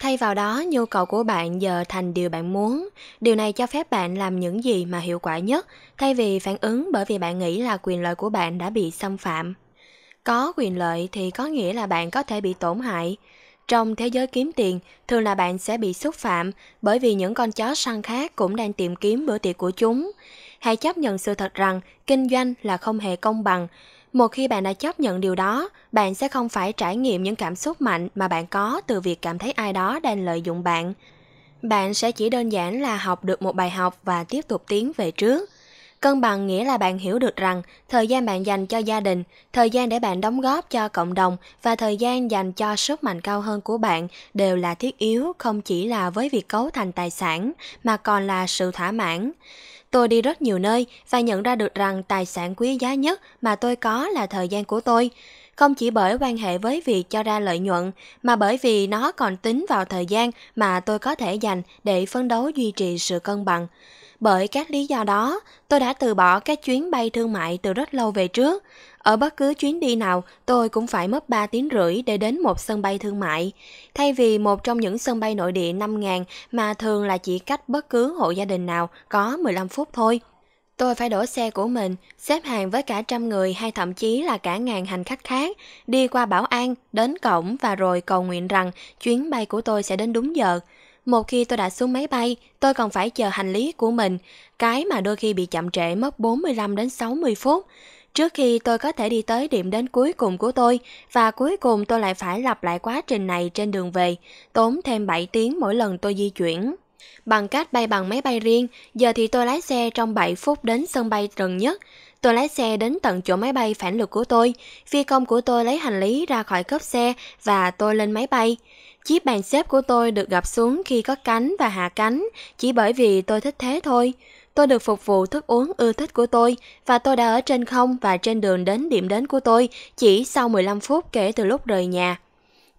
thay vào đó nhu cầu của bạn giờ thành điều bạn muốn điều này cho phép bạn làm những gì mà hiệu quả nhất thay vì phản ứng bởi vì bạn nghĩ là quyền lợi của bạn đã bị xâm phạm có quyền lợi thì có nghĩa là bạn có thể bị tổn hại trong thế giới kiếm tiền thường là bạn sẽ bị xúc phạm bởi vì những con chó săn khác cũng đang tìm kiếm bữa tiệc của chúng hãy chấp nhận sự thật rằng kinh doanh là không hề công bằng một khi bạn đã chấp nhận điều đó bạn sẽ không phải trải nghiệm những cảm xúc mạnh mà bạn có từ việc cảm thấy ai đó đang lợi dụng bạn bạn sẽ chỉ đơn giản là học được một bài học và tiếp tục tiến về trước cân bằng nghĩa là bạn hiểu được rằng thời gian bạn dành cho gia đình thời gian để bạn đóng góp cho cộng đồng và thời gian dành cho sức mạnh cao hơn của bạn đều là thiết yếu không chỉ là với việc cấu thành tài sản mà còn là sự thỏa mãn Tôi đi rất nhiều nơi và nhận ra được rằng tài sản quý giá nhất mà tôi có là thời gian của tôi. Không chỉ bởi quan hệ với việc cho ra lợi nhuận, mà bởi vì nó còn tính vào thời gian mà tôi có thể dành để phấn đấu duy trì sự cân bằng. Bởi các lý do đó, tôi đã từ bỏ các chuyến bay thương mại từ rất lâu về trước. Ở bất cứ chuyến đi nào, tôi cũng phải mất 3 tiếng rưỡi để đến một sân bay thương mại. Thay vì một trong những sân bay nội địa 5.000 mà thường là chỉ cách bất cứ hộ gia đình nào có 15 phút thôi. Tôi phải đổ xe của mình, xếp hàng với cả trăm người hay thậm chí là cả ngàn hành khách khác, đi qua bảo an, đến cổng và rồi cầu nguyện rằng chuyến bay của tôi sẽ đến đúng giờ. Một khi tôi đã xuống máy bay, tôi còn phải chờ hành lý của mình, cái mà đôi khi bị chậm trễ mất 45 đến 60 phút trước khi tôi có thể đi tới điểm đến cuối cùng của tôi và cuối cùng tôi lại phải lặp lại quá trình này trên đường về, tốn thêm 7 tiếng mỗi lần tôi di chuyển. Bằng cách bay bằng máy bay riêng, giờ thì tôi lái xe trong 7 phút đến sân bay gần nhất. Tôi lái xe đến tận chỗ máy bay phản lực của tôi, phi công của tôi lấy hành lý ra khỏi cốp xe và tôi lên máy bay. Chiếc bàn xếp của tôi được gập xuống khi có cánh và hạ cánh, chỉ bởi vì tôi thích thế thôi. Tôi được phục vụ thức uống ưa thích của tôi và tôi đã ở trên không và trên đường đến điểm đến của tôi chỉ sau 15 phút kể từ lúc rời nhà.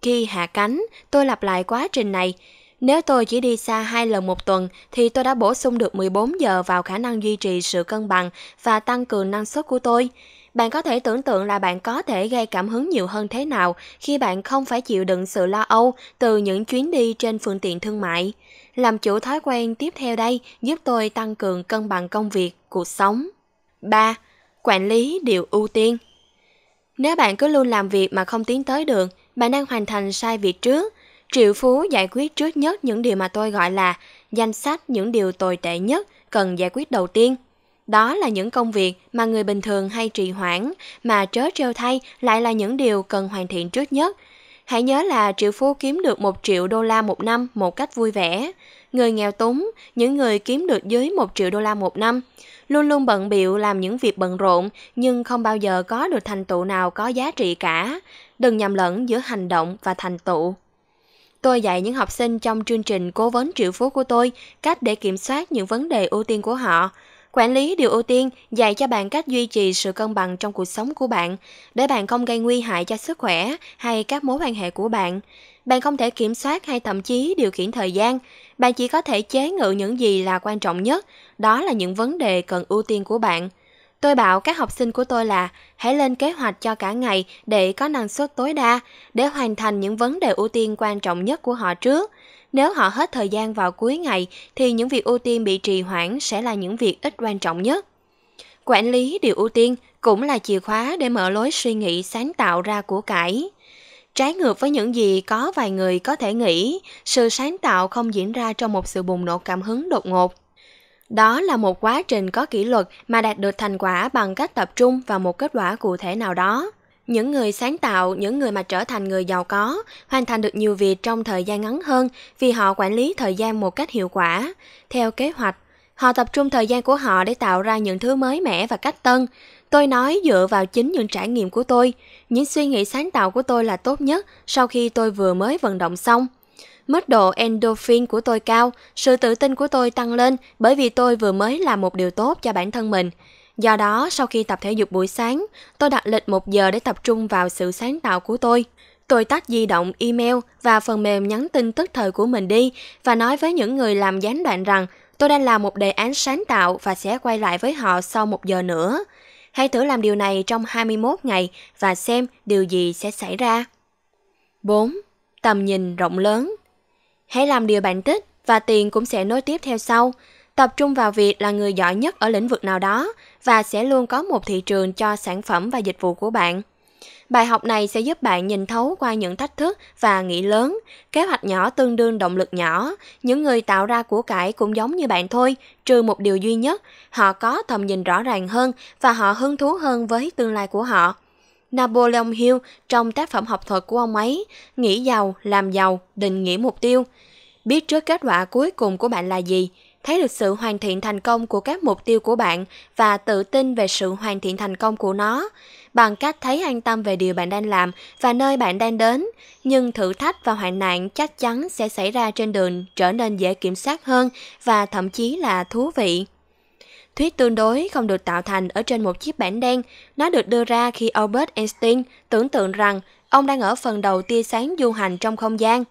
Khi hạ cánh, tôi lặp lại quá trình này. Nếu tôi chỉ đi xa hai lần một tuần thì tôi đã bổ sung được 14 giờ vào khả năng duy trì sự cân bằng và tăng cường năng suất của tôi. Bạn có thể tưởng tượng là bạn có thể gây cảm hứng nhiều hơn thế nào khi bạn không phải chịu đựng sự lo âu từ những chuyến đi trên phương tiện thương mại. Làm chủ thói quen tiếp theo đây giúp tôi tăng cường cân bằng công việc, cuộc sống. 3. Quản lý điều ưu tiên. Nếu bạn cứ luôn làm việc mà không tiến tới được, bạn đang hoàn thành sai việc trước. Triệu Phú giải quyết trước nhất những điều mà tôi gọi là danh sách những điều tồi tệ nhất cần giải quyết đầu tiên đó là những công việc mà người bình thường hay trì hoãn, mà trớ trêu thay lại là những điều cần hoàn thiện trước nhất. Hãy nhớ là triệu phú kiếm được một triệu đô la một năm một cách vui vẻ. Người nghèo túng, những người kiếm được dưới một triệu đô la một năm, luôn luôn bận biệu làm những việc bận rộn nhưng không bao giờ có được thành tựu nào có giá trị cả. Đừng nhầm lẫn giữa hành động và thành tựu. Tôi dạy những học sinh trong chương trình cố vấn triệu phú của tôi cách để kiểm soát những vấn đề ưu tiên của họ, Quản lý điều ưu tiên dạy cho bạn cách duy trì sự cân bằng trong cuộc sống của bạn để bạn không gây nguy hại cho sức khỏe hay các mối quan hệ của bạn. Bạn không thể kiểm soát hay thậm chí điều khiển thời gian, bạn chỉ có thể chế ngự những gì là quan trọng nhất, đó là những vấn đề cần ưu tiên của bạn. Tôi bảo các học sinh của tôi là hãy lên kế hoạch cho cả ngày để có năng suất tối đa, để hoàn thành những vấn đề ưu tiên quan trọng nhất của họ trước – nếu họ hết thời gian vào cuối ngày thì những việc ưu tiên bị trì hoãn sẽ là những việc ít quan trọng nhất. Quản lý điều ưu tiên cũng là chìa khóa để mở lối suy nghĩ sáng tạo ra của cải. Trái ngược với những gì có vài người có thể nghĩ, sự sáng tạo không diễn ra trong một sự bùng nổ cảm hứng đột ngột. Đó là một quá trình có kỷ luật mà đạt được thành quả bằng cách tập trung vào một kết quả cụ thể nào đó. Những người sáng tạo, những người mà trở thành người giàu có, hoàn thành được nhiều việc trong thời gian ngắn hơn vì họ quản lý thời gian một cách hiệu quả, theo kế hoạch. Họ tập trung thời gian của họ để tạo ra những thứ mới mẻ và cách tân. Tôi nói dựa vào chính những trải nghiệm của tôi, những suy nghĩ sáng tạo của tôi là tốt nhất sau khi tôi vừa mới vận động xong. Mức độ endorphin của tôi cao, sự tự tin của tôi tăng lên bởi vì tôi vừa mới làm một điều tốt cho bản thân mình. Do đó, sau khi tập thể dục buổi sáng, tôi đặt lịch một giờ để tập trung vào sự sáng tạo của tôi. Tôi tắt di động, email và phần mềm nhắn tin tức thời của mình đi và nói với những người làm gián đoạn rằng tôi đang làm một đề án sáng tạo và sẽ quay lại với họ sau một giờ nữa. Hãy thử làm điều này trong 21 ngày và xem điều gì sẽ xảy ra. 4. Tầm nhìn rộng lớn Hãy làm điều bạn thích và tiền cũng sẽ nối tiếp theo sau – tập trung vào việc là người giỏi nhất ở lĩnh vực nào đó và sẽ luôn có một thị trường cho sản phẩm và dịch vụ của bạn. Bài học này sẽ giúp bạn nhìn thấu qua những thách thức và nghĩ lớn, kế hoạch nhỏ tương đương động lực nhỏ, những người tạo ra của cải cũng giống như bạn thôi, trừ một điều duy nhất, họ có tầm nhìn rõ ràng hơn và họ hứng thú hơn với tương lai của họ. Napoleon Hill trong tác phẩm học thuật của ông ấy, nghĩ giàu, làm giàu, định nghĩa mục tiêu. Biết trước kết quả cuối cùng của bạn là gì, thấy được sự hoàn thiện thành công của các mục tiêu của bạn và tự tin về sự hoàn thiện thành công của nó bằng cách thấy an tâm về điều bạn đang làm và nơi bạn đang đến nhưng thử thách và hoạn nạn chắc chắn sẽ xảy ra trên đường trở nên dễ kiểm soát hơn và thậm chí là thú vị Thuyết tương đối không được tạo thành ở trên một chiếc bảng đen. Nó được đưa ra khi Albert Einstein tưởng tượng rằng ông đang ở phần đầu tia sáng du hành trong không gian.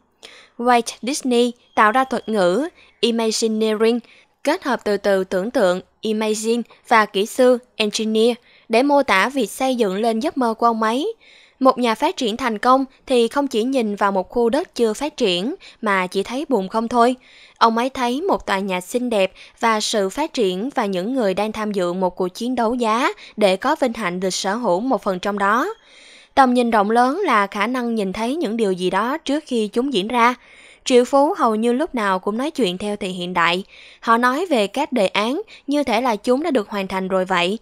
Walt Disney tạo ra thuật ngữ Imagineering, kết hợp từ từ tưởng tượng Imagine và kỹ sư Engineer để mô tả việc xây dựng lên giấc mơ của ông ấy. Một nhà phát triển thành công thì không chỉ nhìn vào một khu đất chưa phát triển mà chỉ thấy buồn không thôi. Ông ấy thấy một tòa nhà xinh đẹp và sự phát triển và những người đang tham dự một cuộc chiến đấu giá để có vinh hạnh được sở hữu một phần trong đó. Tầm nhìn rộng lớn là khả năng nhìn thấy những điều gì đó trước khi chúng diễn ra triệu phú hầu như lúc nào cũng nói chuyện theo thị hiện đại. Họ nói về các đề án như thể là chúng đã được hoàn thành rồi vậy.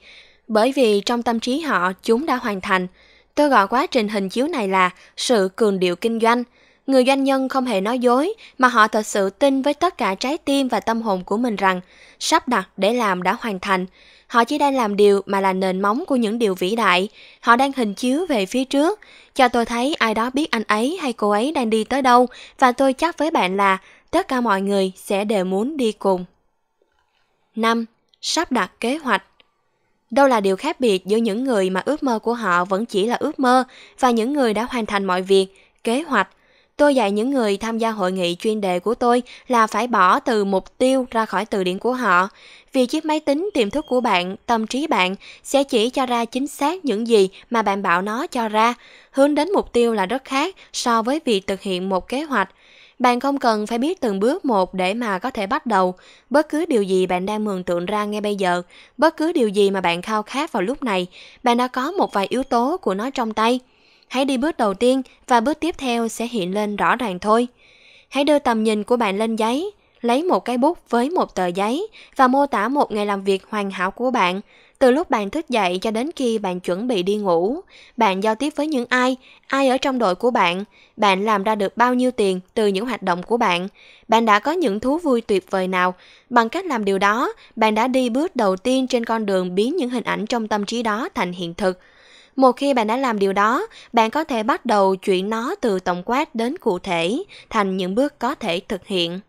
Bởi vì trong tâm trí họ chúng đã hoàn thành. Tôi gọi quá trình hình chiếu này là sự cường điệu kinh doanh. Người doanh nhân không hề nói dối mà họ thật sự tin với tất cả trái tim và tâm hồn của mình rằng sắp đặt để làm đã hoàn thành. Họ chỉ đang làm điều mà là nền móng của những điều vĩ đại. Họ đang hình chiếu về phía trước. Cho tôi thấy ai đó biết anh ấy hay cô ấy đang đi tới đâu và tôi chắc với bạn là tất cả mọi người sẽ đều muốn đi cùng. 5. Sắp đặt kế hoạch Đâu là điều khác biệt giữa những người mà ước mơ của họ vẫn chỉ là ước mơ và những người đã hoàn thành mọi việc, kế hoạch. Tôi dạy những người tham gia hội nghị chuyên đề của tôi là phải bỏ từ mục tiêu ra khỏi từ điển của họ vì chiếc máy tính tiềm thức của bạn, tâm trí bạn sẽ chỉ cho ra chính xác những gì mà bạn bảo nó cho ra. Hướng đến mục tiêu là rất khác so với việc thực hiện một kế hoạch. Bạn không cần phải biết từng bước một để mà có thể bắt đầu. Bất cứ điều gì bạn đang mường tượng ra ngay bây giờ, bất cứ điều gì mà bạn khao khát vào lúc này, bạn đã có một vài yếu tố của nó trong tay. Hãy đi bước đầu tiên và bước tiếp theo sẽ hiện lên rõ ràng thôi. Hãy đưa tầm nhìn của bạn lên giấy, lấy một cây bút với một tờ giấy và mô tả một ngày làm việc hoàn hảo của bạn. Từ lúc bạn thức dậy cho đến khi bạn chuẩn bị đi ngủ, bạn giao tiếp với những ai, ai ở trong đội của bạn, bạn làm ra được bao nhiêu tiền từ những hoạt động của bạn, bạn đã có những thú vui tuyệt vời nào. Bằng cách làm điều đó, bạn đã đi bước đầu tiên trên con đường biến những hình ảnh trong tâm trí đó thành hiện thực. Một khi bạn đã làm điều đó, bạn có thể bắt đầu chuyển nó từ tổng quát đến cụ thể thành những bước có thể thực hiện.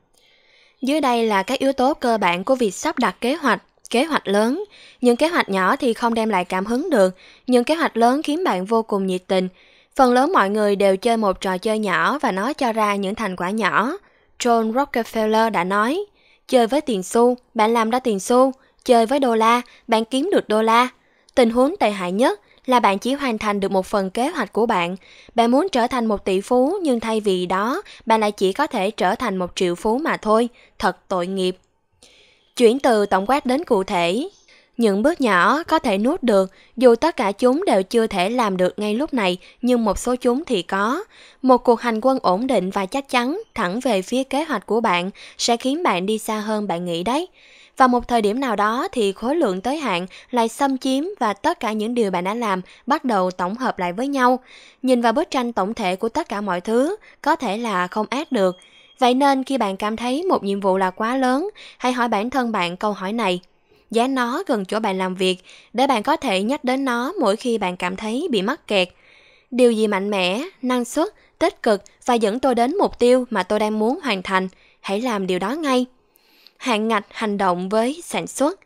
Dưới đây là các yếu tố cơ bản của việc sắp đặt kế hoạch, kế hoạch lớn. Những kế hoạch nhỏ thì không đem lại cảm hứng được, những kế hoạch lớn khiến bạn vô cùng nhiệt tình. Phần lớn mọi người đều chơi một trò chơi nhỏ và nó cho ra những thành quả nhỏ. John Rockefeller đã nói, chơi với tiền xu, bạn làm ra tiền xu, chơi với đô la, bạn kiếm được đô la. Tình huống tệ hại nhất là bạn chỉ hoàn thành được một phần kế hoạch của bạn. Bạn muốn trở thành một tỷ phú nhưng thay vì đó, bạn lại chỉ có thể trở thành một triệu phú mà thôi. Thật tội nghiệp. Chuyển từ tổng quát đến cụ thể. Những bước nhỏ có thể nuốt được, dù tất cả chúng đều chưa thể làm được ngay lúc này, nhưng một số chúng thì có. Một cuộc hành quân ổn định và chắc chắn thẳng về phía kế hoạch của bạn sẽ khiến bạn đi xa hơn bạn nghĩ đấy. Và một thời điểm nào đó thì khối lượng tới hạn lại xâm chiếm và tất cả những điều bạn đã làm bắt đầu tổng hợp lại với nhau. Nhìn vào bức tranh tổng thể của tất cả mọi thứ có thể là không ác được. Vậy nên khi bạn cảm thấy một nhiệm vụ là quá lớn, hãy hỏi bản thân bạn câu hỏi này. Giá nó gần chỗ bạn làm việc để bạn có thể nhắc đến nó mỗi khi bạn cảm thấy bị mắc kẹt. Điều gì mạnh mẽ, năng suất, tích cực và dẫn tôi đến mục tiêu mà tôi đang muốn hoàn thành, hãy làm điều đó ngay hạn ngạch hành động với sản xuất.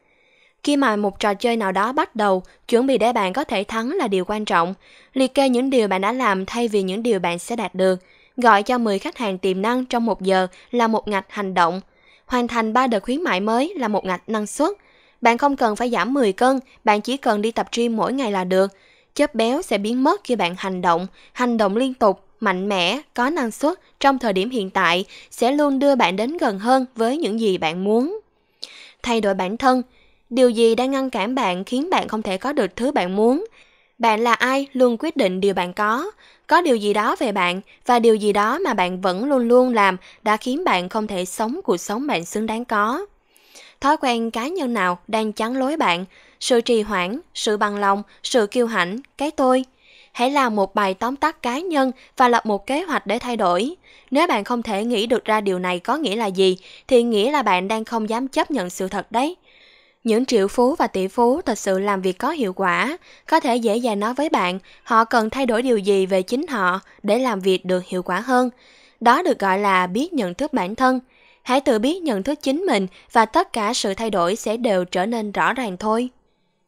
Khi mà một trò chơi nào đó bắt đầu, chuẩn bị để bạn có thể thắng là điều quan trọng. Liệt kê những điều bạn đã làm thay vì những điều bạn sẽ đạt được. Gọi cho 10 khách hàng tiềm năng trong một giờ là một ngạch hành động. Hoàn thành 3 đợt khuyến mại mới là một ngạch năng suất. Bạn không cần phải giảm 10 cân, bạn chỉ cần đi tập gym mỗi ngày là được. chớp béo sẽ biến mất khi bạn hành động, hành động liên tục mạnh mẽ, có năng suất trong thời điểm hiện tại sẽ luôn đưa bạn đến gần hơn với những gì bạn muốn. Thay đổi bản thân, điều gì đang ngăn cản bạn khiến bạn không thể có được thứ bạn muốn? Bạn là ai luôn quyết định điều bạn có, có điều gì đó về bạn và điều gì đó mà bạn vẫn luôn luôn làm đã khiến bạn không thể sống cuộc sống bạn xứng đáng có. Thói quen cá nhân nào đang chắn lối bạn, sự trì hoãn, sự bằng lòng, sự kiêu hãnh, cái tôi – hãy làm một bài tóm tắt cá nhân và lập một kế hoạch để thay đổi. Nếu bạn không thể nghĩ được ra điều này có nghĩa là gì, thì nghĩa là bạn đang không dám chấp nhận sự thật đấy. Những triệu phú và tỷ phú thật sự làm việc có hiệu quả, có thể dễ dàng nói với bạn họ cần thay đổi điều gì về chính họ để làm việc được hiệu quả hơn. Đó được gọi là biết nhận thức bản thân. Hãy tự biết nhận thức chính mình và tất cả sự thay đổi sẽ đều trở nên rõ ràng thôi.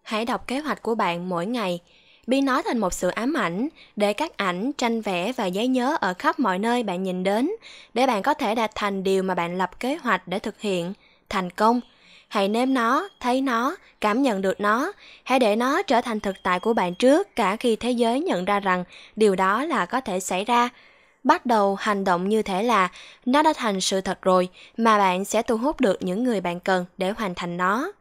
Hãy đọc kế hoạch của bạn mỗi ngày, biến nó thành một sự ám ảnh để các ảnh, tranh vẽ và giấy nhớ ở khắp mọi nơi bạn nhìn đến để bạn có thể đạt thành điều mà bạn lập kế hoạch để thực hiện, thành công. Hãy nếm nó, thấy nó, cảm nhận được nó, hãy để nó trở thành thực tại của bạn trước cả khi thế giới nhận ra rằng điều đó là có thể xảy ra. Bắt đầu hành động như thể là nó đã thành sự thật rồi mà bạn sẽ thu hút được những người bạn cần để hoàn thành nó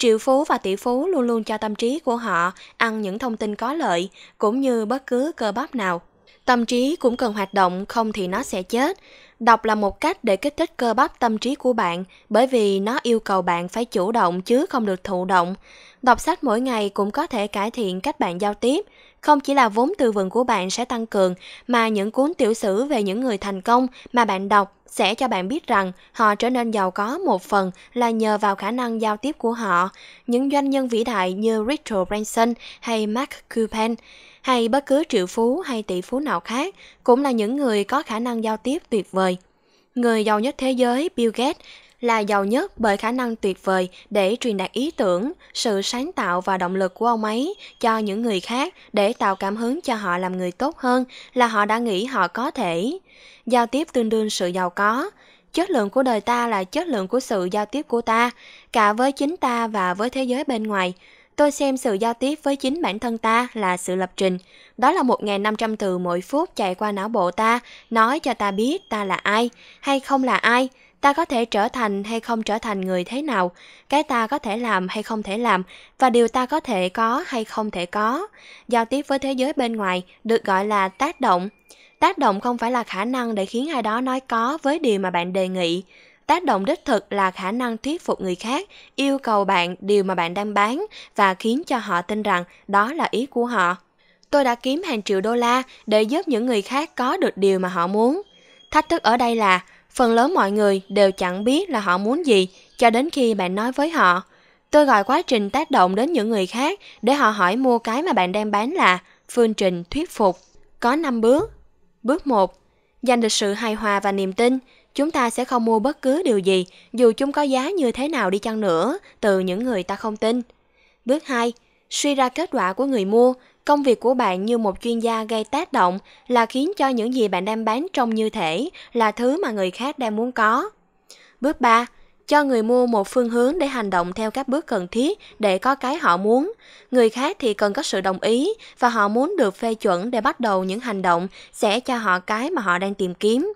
triệu phú và tỷ phú luôn luôn cho tâm trí của họ ăn những thông tin có lợi, cũng như bất cứ cơ bắp nào. Tâm trí cũng cần hoạt động, không thì nó sẽ chết. Đọc là một cách để kích thích cơ bắp tâm trí của bạn, bởi vì nó yêu cầu bạn phải chủ động chứ không được thụ động. Đọc sách mỗi ngày cũng có thể cải thiện cách bạn giao tiếp, không chỉ là vốn từ vựng của bạn sẽ tăng cường, mà những cuốn tiểu sử về những người thành công mà bạn đọc sẽ cho bạn biết rằng họ trở nên giàu có một phần là nhờ vào khả năng giao tiếp của họ. Những doanh nhân vĩ đại như Richard Branson hay Mark Cuban hay bất cứ triệu phú hay tỷ phú nào khác cũng là những người có khả năng giao tiếp tuyệt vời. Người giàu nhất thế giới Bill Gates là giàu nhất bởi khả năng tuyệt vời để truyền đạt ý tưởng, sự sáng tạo và động lực của ông ấy cho những người khác để tạo cảm hứng cho họ làm người tốt hơn là họ đã nghĩ họ có thể. Giao tiếp tương đương sự giàu có, chất lượng của đời ta là chất lượng của sự giao tiếp của ta, cả với chính ta và với thế giới bên ngoài. Tôi xem sự giao tiếp với chính bản thân ta là sự lập trình. Đó là 1.500 từ mỗi phút chạy qua não bộ ta, nói cho ta biết ta là ai hay không là ai, ta có thể trở thành hay không trở thành người thế nào cái ta có thể làm hay không thể làm và điều ta có thể có hay không thể có giao tiếp với thế giới bên ngoài được gọi là tác động tác động không phải là khả năng để khiến ai đó nói có với điều mà bạn đề nghị tác động đích thực là khả năng thuyết phục người khác yêu cầu bạn điều mà bạn đang bán và khiến cho họ tin rằng đó là ý của họ tôi đã kiếm hàng triệu đô la để giúp những người khác có được điều mà họ muốn thách thức ở đây là phần lớn mọi người đều chẳng biết là họ muốn gì cho đến khi bạn nói với họ. Tôi gọi quá trình tác động đến những người khác để họ hỏi mua cái mà bạn đang bán là phương trình thuyết phục. Có 5 bước. Bước 1. dành được sự hài hòa và niềm tin. Chúng ta sẽ không mua bất cứ điều gì dù chúng có giá như thế nào đi chăng nữa từ những người ta không tin. Bước 2. Suy ra kết quả của người mua Công việc của bạn như một chuyên gia gây tác động là khiến cho những gì bạn đang bán trông như thể là thứ mà người khác đang muốn có. Bước 3. Cho người mua một phương hướng để hành động theo các bước cần thiết để có cái họ muốn. Người khác thì cần có sự đồng ý và họ muốn được phê chuẩn để bắt đầu những hành động sẽ cho họ cái mà họ đang tìm kiếm.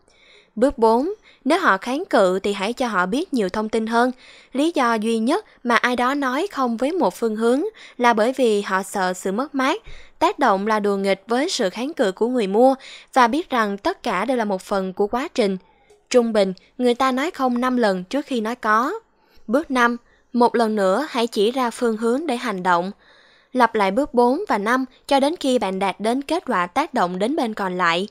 Bước 4 nếu họ kháng cự thì hãy cho họ biết nhiều thông tin hơn. Lý do duy nhất mà ai đó nói không với một phương hướng là bởi vì họ sợ sự mất mát, tác động là đùa nghịch với sự kháng cự của người mua và biết rằng tất cả đều là một phần của quá trình. Trung bình, người ta nói không 5 lần trước khi nói có. Bước 5. Một lần nữa hãy chỉ ra phương hướng để hành động. Lặp lại bước 4 và 5 cho đến khi bạn đạt đến kết quả tác động đến bên còn lại.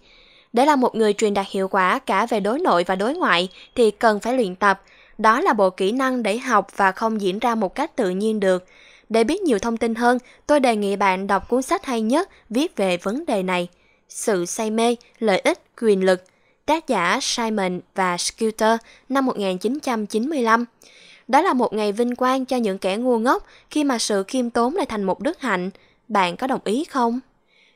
Để là một người truyền đạt hiệu quả cả về đối nội và đối ngoại thì cần phải luyện tập. Đó là bộ kỹ năng để học và không diễn ra một cách tự nhiên được. Để biết nhiều thông tin hơn, tôi đề nghị bạn đọc cuốn sách hay nhất viết về vấn đề này. Sự say mê, lợi ích, quyền lực. Tác giả Simon và Scooter năm 1995. Đó là một ngày vinh quang cho những kẻ ngu ngốc khi mà sự khiêm tốn lại thành một đức hạnh. Bạn có đồng ý không?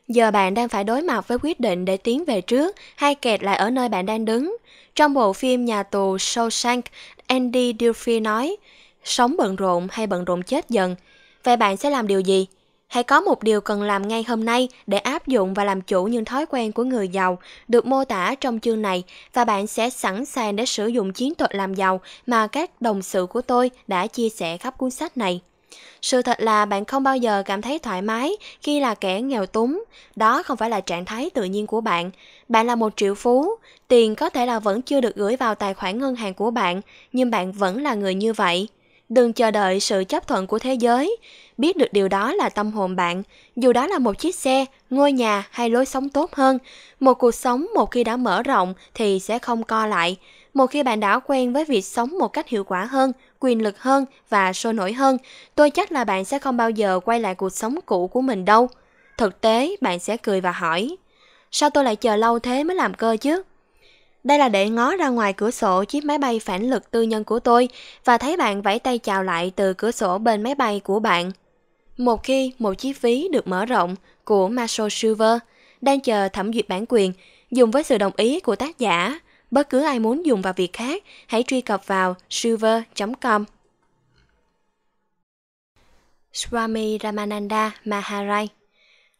Giờ bạn đang phải đối mặt với quyết định để tiến về trước hay kẹt lại ở nơi bạn đang đứng. Trong bộ phim Nhà tù Shawshank, Andy Dufresne nói, sống bận rộn hay bận rộn chết dần. Vậy bạn sẽ làm điều gì? Hãy có một điều cần làm ngay hôm nay để áp dụng và làm chủ những thói quen của người giàu được mô tả trong chương này và bạn sẽ sẵn sàng để sử dụng chiến thuật làm giàu mà các đồng sự của tôi đã chia sẻ khắp cuốn sách này. Sự thật là bạn không bao giờ cảm thấy thoải mái khi là kẻ nghèo túng, đó không phải là trạng thái tự nhiên của bạn. Bạn là một triệu phú, tiền có thể là vẫn chưa được gửi vào tài khoản ngân hàng của bạn, nhưng bạn vẫn là người như vậy. Đừng chờ đợi sự chấp thuận của thế giới, biết được điều đó là tâm hồn bạn, dù đó là một chiếc xe, ngôi nhà hay lối sống tốt hơn, một cuộc sống một khi đã mở rộng thì sẽ không co lại. Một khi bạn đã quen với việc sống một cách hiệu quả hơn, quyền lực hơn và sôi nổi hơn, tôi chắc là bạn sẽ không bao giờ quay lại cuộc sống cũ của mình đâu. Thực tế, bạn sẽ cười và hỏi, sao tôi lại chờ lâu thế mới làm cơ chứ? Đây là để ngó ra ngoài cửa sổ chiếc máy bay phản lực tư nhân của tôi và thấy bạn vẫy tay chào lại từ cửa sổ bên máy bay của bạn. Một khi một chiếc phí được mở rộng của Marshall Silver đang chờ thẩm duyệt bản quyền, dùng với sự đồng ý của tác giả, Bất cứ ai muốn dùng vào việc khác, hãy truy cập vào silver.com. Swami Ramananda Maharaj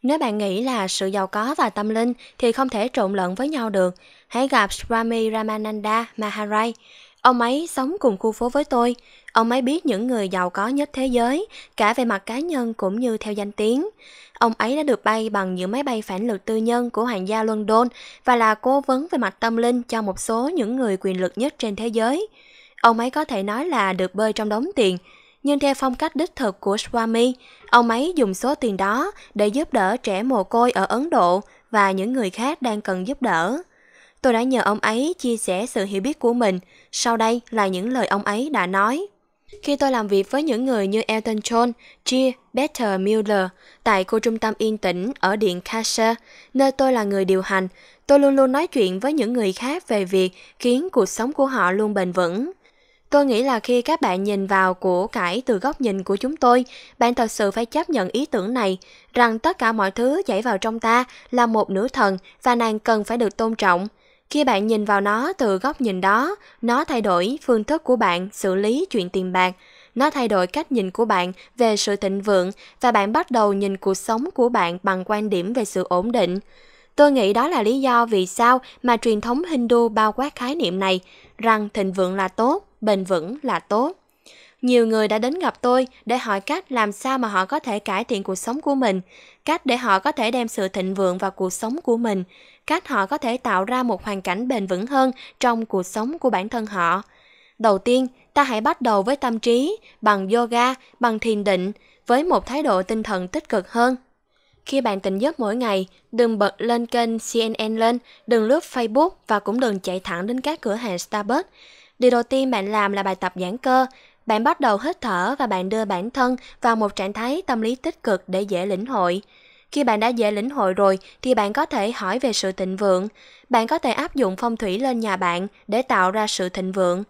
Nếu bạn nghĩ là sự giàu có và tâm linh thì không thể trộn lẫn với nhau được, hãy gặp Swami Ramananda Maharaj. Ông ấy sống cùng khu phố với tôi. Ông ấy biết những người giàu có nhất thế giới, cả về mặt cá nhân cũng như theo danh tiếng. Ông ấy đã được bay bằng những máy bay phản lực tư nhân của hoàng gia London và là cố vấn về mặt tâm linh cho một số những người quyền lực nhất trên thế giới. Ông ấy có thể nói là được bơi trong đống tiền, nhưng theo phong cách đích thực của Swami, ông ấy dùng số tiền đó để giúp đỡ trẻ mồ côi ở Ấn Độ và những người khác đang cần giúp đỡ. Tôi đã nhờ ông ấy chia sẻ sự hiểu biết của mình, sau đây là những lời ông ấy đã nói. Khi tôi làm việc với những người như Elton John, Gia, Peter Miller tại khu trung tâm yên tĩnh ở Điện Kasha, nơi tôi là người điều hành, tôi luôn luôn nói chuyện với những người khác về việc khiến cuộc sống của họ luôn bền vững. Tôi nghĩ là khi các bạn nhìn vào của cải từ góc nhìn của chúng tôi, bạn thật sự phải chấp nhận ý tưởng này, rằng tất cả mọi thứ chảy vào trong ta là một nữ thần và nàng cần phải được tôn trọng. Khi bạn nhìn vào nó từ góc nhìn đó, nó thay đổi phương thức của bạn xử lý chuyện tiền bạc, nó thay đổi cách nhìn của bạn về sự thịnh vượng và bạn bắt đầu nhìn cuộc sống của bạn bằng quan điểm về sự ổn định. Tôi nghĩ đó là lý do vì sao mà truyền thống Hindu bao quát khái niệm này rằng thịnh vượng là tốt, bền vững là tốt. Nhiều người đã đến gặp tôi để hỏi cách làm sao mà họ có thể cải thiện cuộc sống của mình, cách để họ có thể đem sự thịnh vượng vào cuộc sống của mình, cách họ có thể tạo ra một hoàn cảnh bền vững hơn trong cuộc sống của bản thân họ đầu tiên ta hãy bắt đầu với tâm trí bằng yoga bằng thiền định với một thái độ tinh thần tích cực hơn khi bạn tỉnh giấc mỗi ngày, đừng bật lên kênh CNN lên, đừng lướt Facebook và cũng đừng chạy thẳng đến các cửa hàng Starbucks. Điều đầu tiên bạn làm là bài tập giãn cơ. Bạn bắt đầu hít thở và bạn đưa bản thân vào một trạng thái tâm lý tích cực để dễ lĩnh hội. Khi bạn đã dễ lĩnh hội rồi thì bạn có thể hỏi về sự thịnh vượng. Bạn có thể áp dụng phong thủy lên nhà bạn để tạo ra sự thịnh vượng.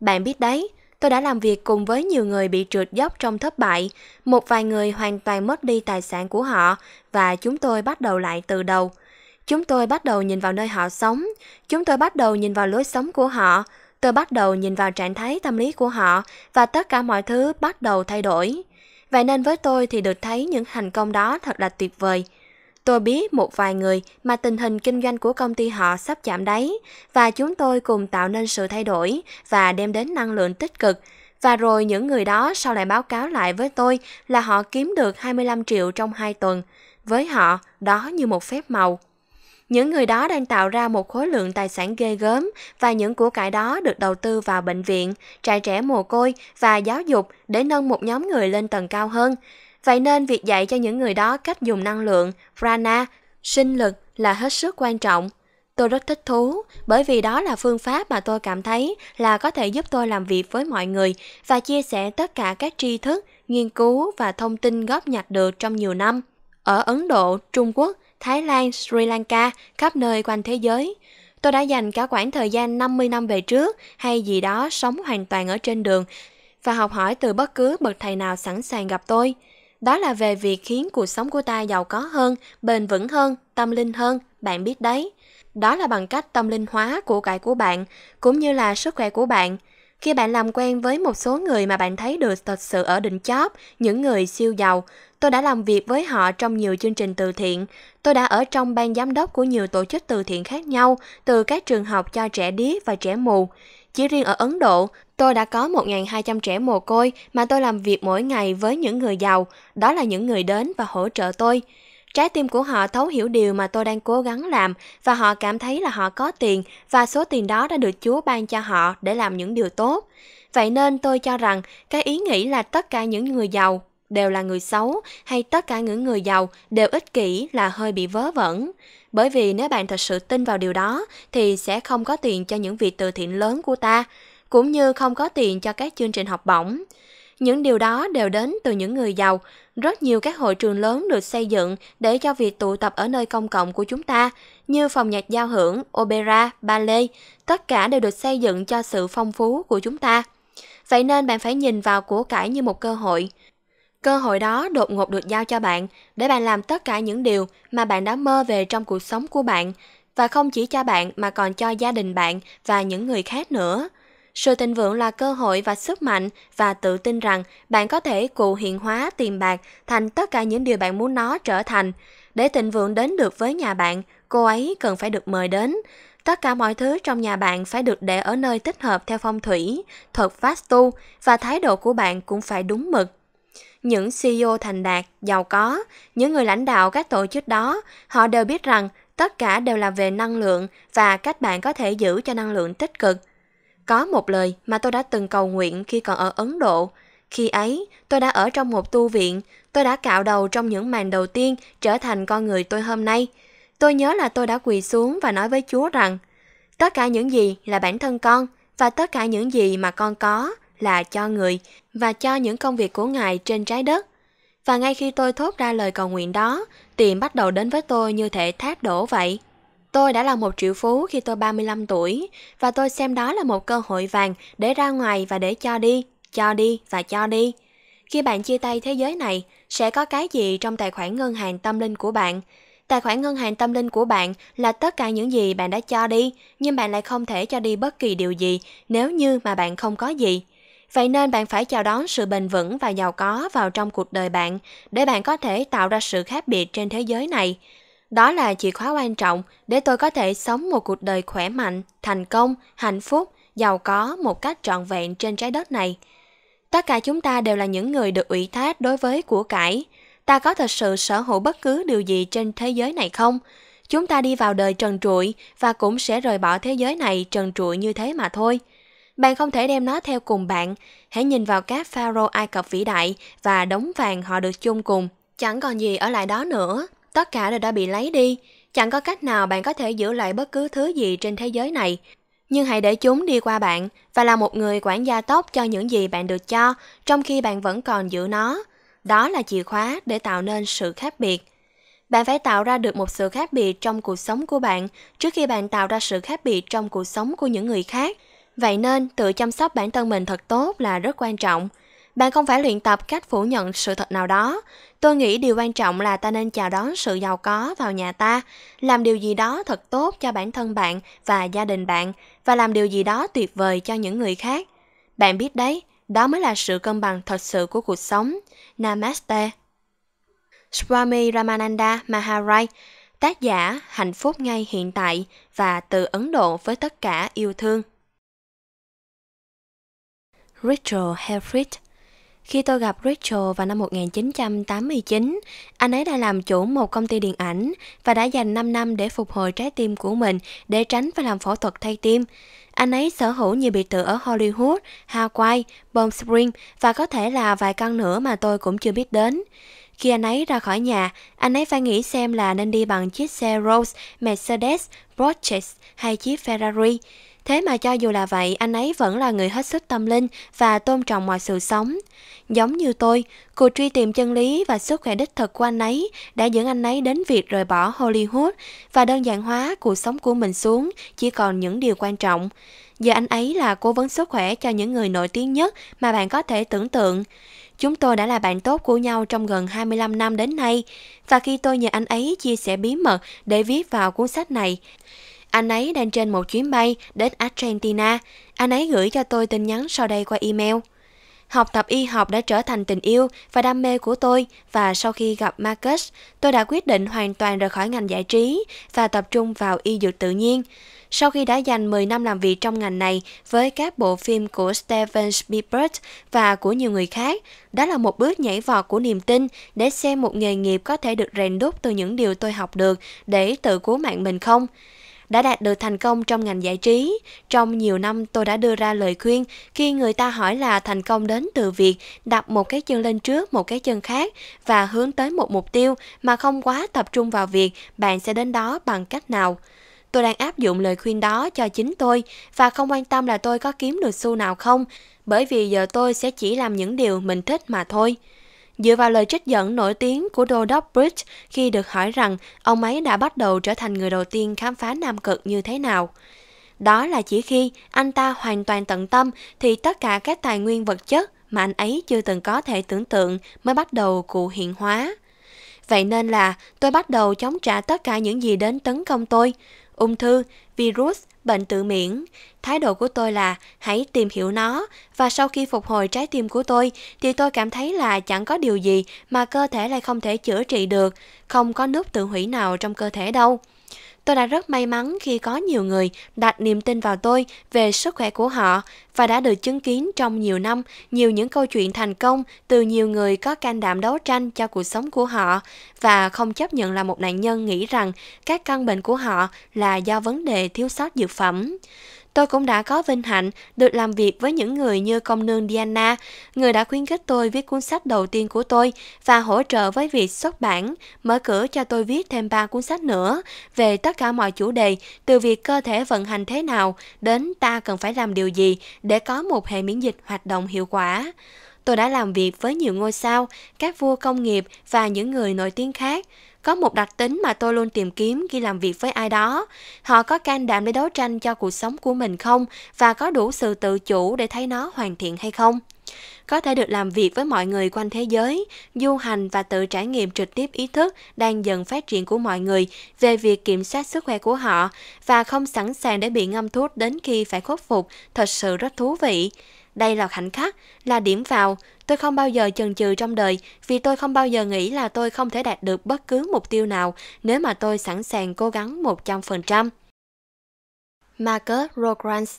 Bạn biết đấy, tôi đã làm việc cùng với nhiều người bị trượt dốc trong thất bại, một vài người hoàn toàn mất đi tài sản của họ và chúng tôi bắt đầu lại từ đầu. Chúng tôi bắt đầu nhìn vào nơi họ sống, chúng tôi bắt đầu nhìn vào lối sống của họ, tôi bắt đầu nhìn vào trạng thái tâm lý của họ và tất cả mọi thứ bắt đầu thay đổi. Vậy nên với tôi thì được thấy những thành công đó thật là tuyệt vời. Tôi biết một vài người mà tình hình kinh doanh của công ty họ sắp chạm đáy và chúng tôi cùng tạo nên sự thay đổi và đem đến năng lượng tích cực. Và rồi những người đó sau lại báo cáo lại với tôi là họ kiếm được 25 triệu trong 2 tuần. Với họ, đó như một phép màu. Những người đó đang tạo ra một khối lượng tài sản ghê gớm và những của cải đó được đầu tư vào bệnh viện, trại trẻ mồ côi và giáo dục để nâng một nhóm người lên tầng cao hơn. Vậy nên việc dạy cho những người đó cách dùng năng lượng, prana, sinh lực là hết sức quan trọng. Tôi rất thích thú bởi vì đó là phương pháp mà tôi cảm thấy là có thể giúp tôi làm việc với mọi người và chia sẻ tất cả các tri thức, nghiên cứu và thông tin góp nhặt được trong nhiều năm. Ở Ấn Độ, Trung Quốc Thái Lan, Sri Lanka, khắp nơi quanh thế giới. Tôi đã dành cả khoảng thời gian 50 năm về trước hay gì đó sống hoàn toàn ở trên đường và học hỏi từ bất cứ bậc thầy nào sẵn sàng gặp tôi. Đó là về việc khiến cuộc sống của ta giàu có hơn, bền vững hơn, tâm linh hơn, bạn biết đấy. Đó là bằng cách tâm linh hóa của cải của bạn, cũng như là sức khỏe của bạn. Khi bạn làm quen với một số người mà bạn thấy được thật sự ở đỉnh chóp, những người siêu giàu, Tôi đã làm việc với họ trong nhiều chương trình từ thiện. Tôi đã ở trong ban giám đốc của nhiều tổ chức từ thiện khác nhau, từ các trường học cho trẻ điếc và trẻ mù. Chỉ riêng ở Ấn Độ, tôi đã có 1.200 trẻ mồ côi mà tôi làm việc mỗi ngày với những người giàu. Đó là những người đến và hỗ trợ tôi. Trái tim của họ thấu hiểu điều mà tôi đang cố gắng làm và họ cảm thấy là họ có tiền và số tiền đó đã được Chúa ban cho họ để làm những điều tốt. Vậy nên tôi cho rằng cái ý nghĩ là tất cả những người giàu đều là người xấu hay tất cả những người giàu đều ích kỷ là hơi bị vớ vẩn. Bởi vì nếu bạn thật sự tin vào điều đó thì sẽ không có tiền cho những việc từ thiện lớn của ta, cũng như không có tiền cho các chương trình học bổng. Những điều đó đều đến từ những người giàu. Rất nhiều các hội trường lớn được xây dựng để cho việc tụ tập ở nơi công cộng của chúng ta, như phòng nhạc giao hưởng, opera, ballet, tất cả đều được xây dựng cho sự phong phú của chúng ta. Vậy nên bạn phải nhìn vào của cải như một cơ hội. Cơ hội đó đột ngột được giao cho bạn để bạn làm tất cả những điều mà bạn đã mơ về trong cuộc sống của bạn và không chỉ cho bạn mà còn cho gia đình bạn và những người khác nữa. Sự thịnh vượng là cơ hội và sức mạnh và tự tin rằng bạn có thể cụ hiện hóa tiền bạc thành tất cả những điều bạn muốn nó trở thành. Để thịnh vượng đến được với nhà bạn, cô ấy cần phải được mời đến. Tất cả mọi thứ trong nhà bạn phải được để ở nơi thích hợp theo phong thủy, thuật tu và thái độ của bạn cũng phải đúng mực những CEO thành đạt, giàu có, những người lãnh đạo các tổ chức đó, họ đều biết rằng tất cả đều là về năng lượng và cách bạn có thể giữ cho năng lượng tích cực. Có một lời mà tôi đã từng cầu nguyện khi còn ở Ấn Độ. Khi ấy, tôi đã ở trong một tu viện, tôi đã cạo đầu trong những màn đầu tiên trở thành con người tôi hôm nay. Tôi nhớ là tôi đã quỳ xuống và nói với Chúa rằng, tất cả những gì là bản thân con và tất cả những gì mà con có là cho người và cho những công việc của Ngài trên trái đất. Và ngay khi tôi thốt ra lời cầu nguyện đó, tiền bắt đầu đến với tôi như thể thác đổ vậy. Tôi đã là một triệu phú khi tôi 35 tuổi và tôi xem đó là một cơ hội vàng để ra ngoài và để cho đi, cho đi và cho đi. Khi bạn chia tay thế giới này, sẽ có cái gì trong tài khoản ngân hàng tâm linh của bạn? Tài khoản ngân hàng tâm linh của bạn là tất cả những gì bạn đã cho đi, nhưng bạn lại không thể cho đi bất kỳ điều gì nếu như mà bạn không có gì. Vậy nên bạn phải chào đón sự bền vững và giàu có vào trong cuộc đời bạn để bạn có thể tạo ra sự khác biệt trên thế giới này. Đó là chìa khóa quan trọng để tôi có thể sống một cuộc đời khỏe mạnh, thành công, hạnh phúc, giàu có một cách trọn vẹn trên trái đất này. Tất cả chúng ta đều là những người được ủy thác đối với của cải. Ta có thật sự sở hữu bất cứ điều gì trên thế giới này không? Chúng ta đi vào đời trần trụi và cũng sẽ rời bỏ thế giới này trần trụi như thế mà thôi – bạn không thể đem nó theo cùng bạn, hãy nhìn vào các pharaoh Ai Cập vĩ đại và đống vàng họ được chung cùng. Chẳng còn gì ở lại đó nữa, tất cả đều đã bị lấy đi. Chẳng có cách nào bạn có thể giữ lại bất cứ thứ gì trên thế giới này. Nhưng hãy để chúng đi qua bạn và là một người quản gia tốt cho những gì bạn được cho trong khi bạn vẫn còn giữ nó. Đó là chìa khóa để tạo nên sự khác biệt. Bạn phải tạo ra được một sự khác biệt trong cuộc sống của bạn trước khi bạn tạo ra sự khác biệt trong cuộc sống của những người khác. Vậy nên, tự chăm sóc bản thân mình thật tốt là rất quan trọng. Bạn không phải luyện tập cách phủ nhận sự thật nào đó. Tôi nghĩ điều quan trọng là ta nên chào đón sự giàu có vào nhà ta, làm điều gì đó thật tốt cho bản thân bạn và gia đình bạn, và làm điều gì đó tuyệt vời cho những người khác. Bạn biết đấy, đó mới là sự cân bằng thật sự của cuộc sống. Namaste. Swami Ramananda Maharaj, tác giả Hạnh phúc ngay hiện tại và từ Ấn Độ với tất cả yêu thương. Rachel Helfrich. Khi tôi gặp Rachel vào năm 1989, anh ấy đã làm chủ một công ty điện ảnh và đã dành 5 năm để phục hồi trái tim của mình để tránh phải làm phẫu thuật thay tim. Anh ấy sở hữu nhiều biệt thự ở Hollywood, Hawaii, Palm Springs và có thể là vài căn nữa mà tôi cũng chưa biết đến. Khi anh ấy ra khỏi nhà, anh ấy phải nghĩ xem là nên đi bằng chiếc xe Rolls, Mercedes, Porsche hay chiếc Ferrari. Thế mà cho dù là vậy, anh ấy vẫn là người hết sức tâm linh và tôn trọng mọi sự sống. Giống như tôi, cuộc truy tìm chân lý và sức khỏe đích thực của anh ấy đã dẫn anh ấy đến việc rời bỏ Hollywood và đơn giản hóa cuộc sống của mình xuống, chỉ còn những điều quan trọng. Giờ anh ấy là cố vấn sức khỏe cho những người nổi tiếng nhất mà bạn có thể tưởng tượng. Chúng tôi đã là bạn tốt của nhau trong gần 25 năm đến nay, và khi tôi nhờ anh ấy chia sẻ bí mật để viết vào cuốn sách này, anh ấy đang trên một chuyến bay đến Argentina. Anh ấy gửi cho tôi tin nhắn sau đây qua email. Học tập y học đã trở thành tình yêu và đam mê của tôi và sau khi gặp Marcus, tôi đã quyết định hoàn toàn rời khỏi ngành giải trí và tập trung vào y dược tự nhiên. Sau khi đã dành 10 năm làm việc trong ngành này với các bộ phim của Steven Spielberg và của nhiều người khác, đó là một bước nhảy vọt của niềm tin để xem một nghề nghiệp có thể được rèn đúc từ những điều tôi học được để tự cứu mạng mình không đã đạt được thành công trong ngành giải trí. Trong nhiều năm tôi đã đưa ra lời khuyên khi người ta hỏi là thành công đến từ việc đặt một cái chân lên trước một cái chân khác và hướng tới một mục tiêu mà không quá tập trung vào việc bạn sẽ đến đó bằng cách nào tôi đang áp dụng lời khuyên đó cho chính tôi và không quan tâm là tôi có kiếm được xu nào không, bởi vì giờ tôi sẽ chỉ làm những điều mình thích mà thôi. Dựa vào lời trích dẫn nổi tiếng của đô đốc Bridge khi được hỏi rằng ông ấy đã bắt đầu trở thành người đầu tiên khám phá Nam Cực như thế nào. Đó là chỉ khi anh ta hoàn toàn tận tâm thì tất cả các tài nguyên vật chất mà anh ấy chưa từng có thể tưởng tượng mới bắt đầu cụ hiện hóa. Vậy nên là tôi bắt đầu chống trả tất cả những gì đến tấn công tôi. Ung thư, virus, bệnh tự miễn. Thái độ của tôi là hãy tìm hiểu nó và sau khi phục hồi trái tim của tôi thì tôi cảm thấy là chẳng có điều gì mà cơ thể lại không thể chữa trị được, không có nút tự hủy nào trong cơ thể đâu. Tôi đã rất may mắn khi có nhiều người đặt niềm tin vào tôi về sức khỏe của họ và đã được chứng kiến trong nhiều năm nhiều những câu chuyện thành công từ nhiều người có can đảm đấu tranh cho cuộc sống của họ và không chấp nhận là một nạn nhân nghĩ rằng các căn bệnh của họ là do vấn đề thiếu sót dược phẩm. Tôi cũng đã có vinh hạnh được làm việc với những người như công nương Diana, người đã khuyến khích tôi viết cuốn sách đầu tiên của tôi và hỗ trợ với việc xuất bản, mở cửa cho tôi viết thêm 3 cuốn sách nữa về tất cả mọi chủ đề, từ việc cơ thể vận hành thế nào đến ta cần phải làm điều gì để có một hệ miễn dịch hoạt động hiệu quả. Tôi đã làm việc với nhiều ngôi sao, các vua công nghiệp và những người nổi tiếng khác. Có một đặc tính mà tôi luôn tìm kiếm khi làm việc với ai đó. Họ có can đảm để đấu tranh cho cuộc sống của mình không và có đủ sự tự chủ để thấy nó hoàn thiện hay không? Có thể được làm việc với mọi người quanh thế giới, du hành và tự trải nghiệm trực tiếp ý thức đang dần phát triển của mọi người về việc kiểm soát sức khỏe của họ và không sẵn sàng để bị ngâm thuốc đến khi phải khuất phục thật sự rất thú vị. Đây là khoảnh khắc, là điểm vào. Tôi không bao giờ chần chừ trong đời vì tôi không bao giờ nghĩ là tôi không thể đạt được bất cứ mục tiêu nào nếu mà tôi sẵn sàng cố gắng 100%. Marcus Rograns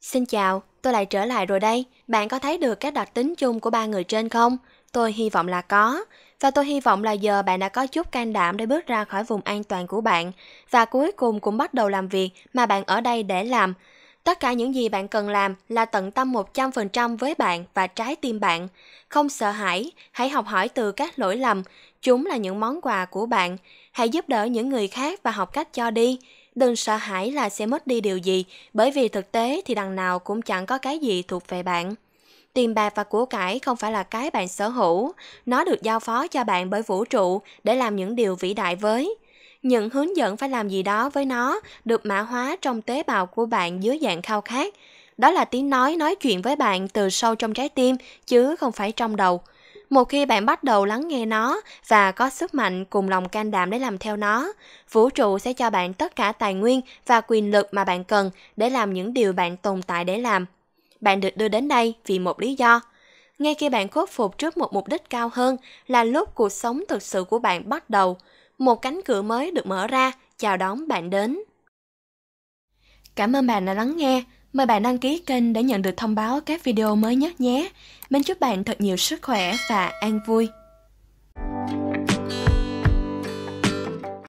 Xin chào, tôi lại trở lại rồi đây. Bạn có thấy được các đặc tính chung của ba người trên không? Tôi hy vọng là có. Và tôi hy vọng là giờ bạn đã có chút can đảm để bước ra khỏi vùng an toàn của bạn và cuối cùng cũng bắt đầu làm việc mà bạn ở đây để làm. Tất cả những gì bạn cần làm là tận tâm 100% với bạn và trái tim bạn. Không sợ hãi, hãy học hỏi từ các lỗi lầm. Chúng là những món quà của bạn. Hãy giúp đỡ những người khác và học cách cho đi. Đừng sợ hãi là sẽ mất đi điều gì, bởi vì thực tế thì đằng nào cũng chẳng có cái gì thuộc về bạn. Tiền bạc và của cải không phải là cái bạn sở hữu, nó được giao phó cho bạn bởi vũ trụ để làm những điều vĩ đại với. Những hướng dẫn phải làm gì đó với nó được mã hóa trong tế bào của bạn dưới dạng khao khát. Đó là tiếng nói nói chuyện với bạn từ sâu trong trái tim chứ không phải trong đầu. Một khi bạn bắt đầu lắng nghe nó và có sức mạnh cùng lòng can đảm để làm theo nó, vũ trụ sẽ cho bạn tất cả tài nguyên và quyền lực mà bạn cần để làm những điều bạn tồn tại để làm. Bạn được đưa đến đây vì một lý do. Ngay khi bạn khuất phục trước một mục đích cao hơn là lúc cuộc sống thực sự của bạn bắt đầu một cánh cửa mới được mở ra chào đón bạn đến. Cảm ơn bạn đã lắng nghe. Mời bạn đăng ký kênh để nhận được thông báo các video mới nhất nhé. Mình chúc bạn thật nhiều sức khỏe và an vui.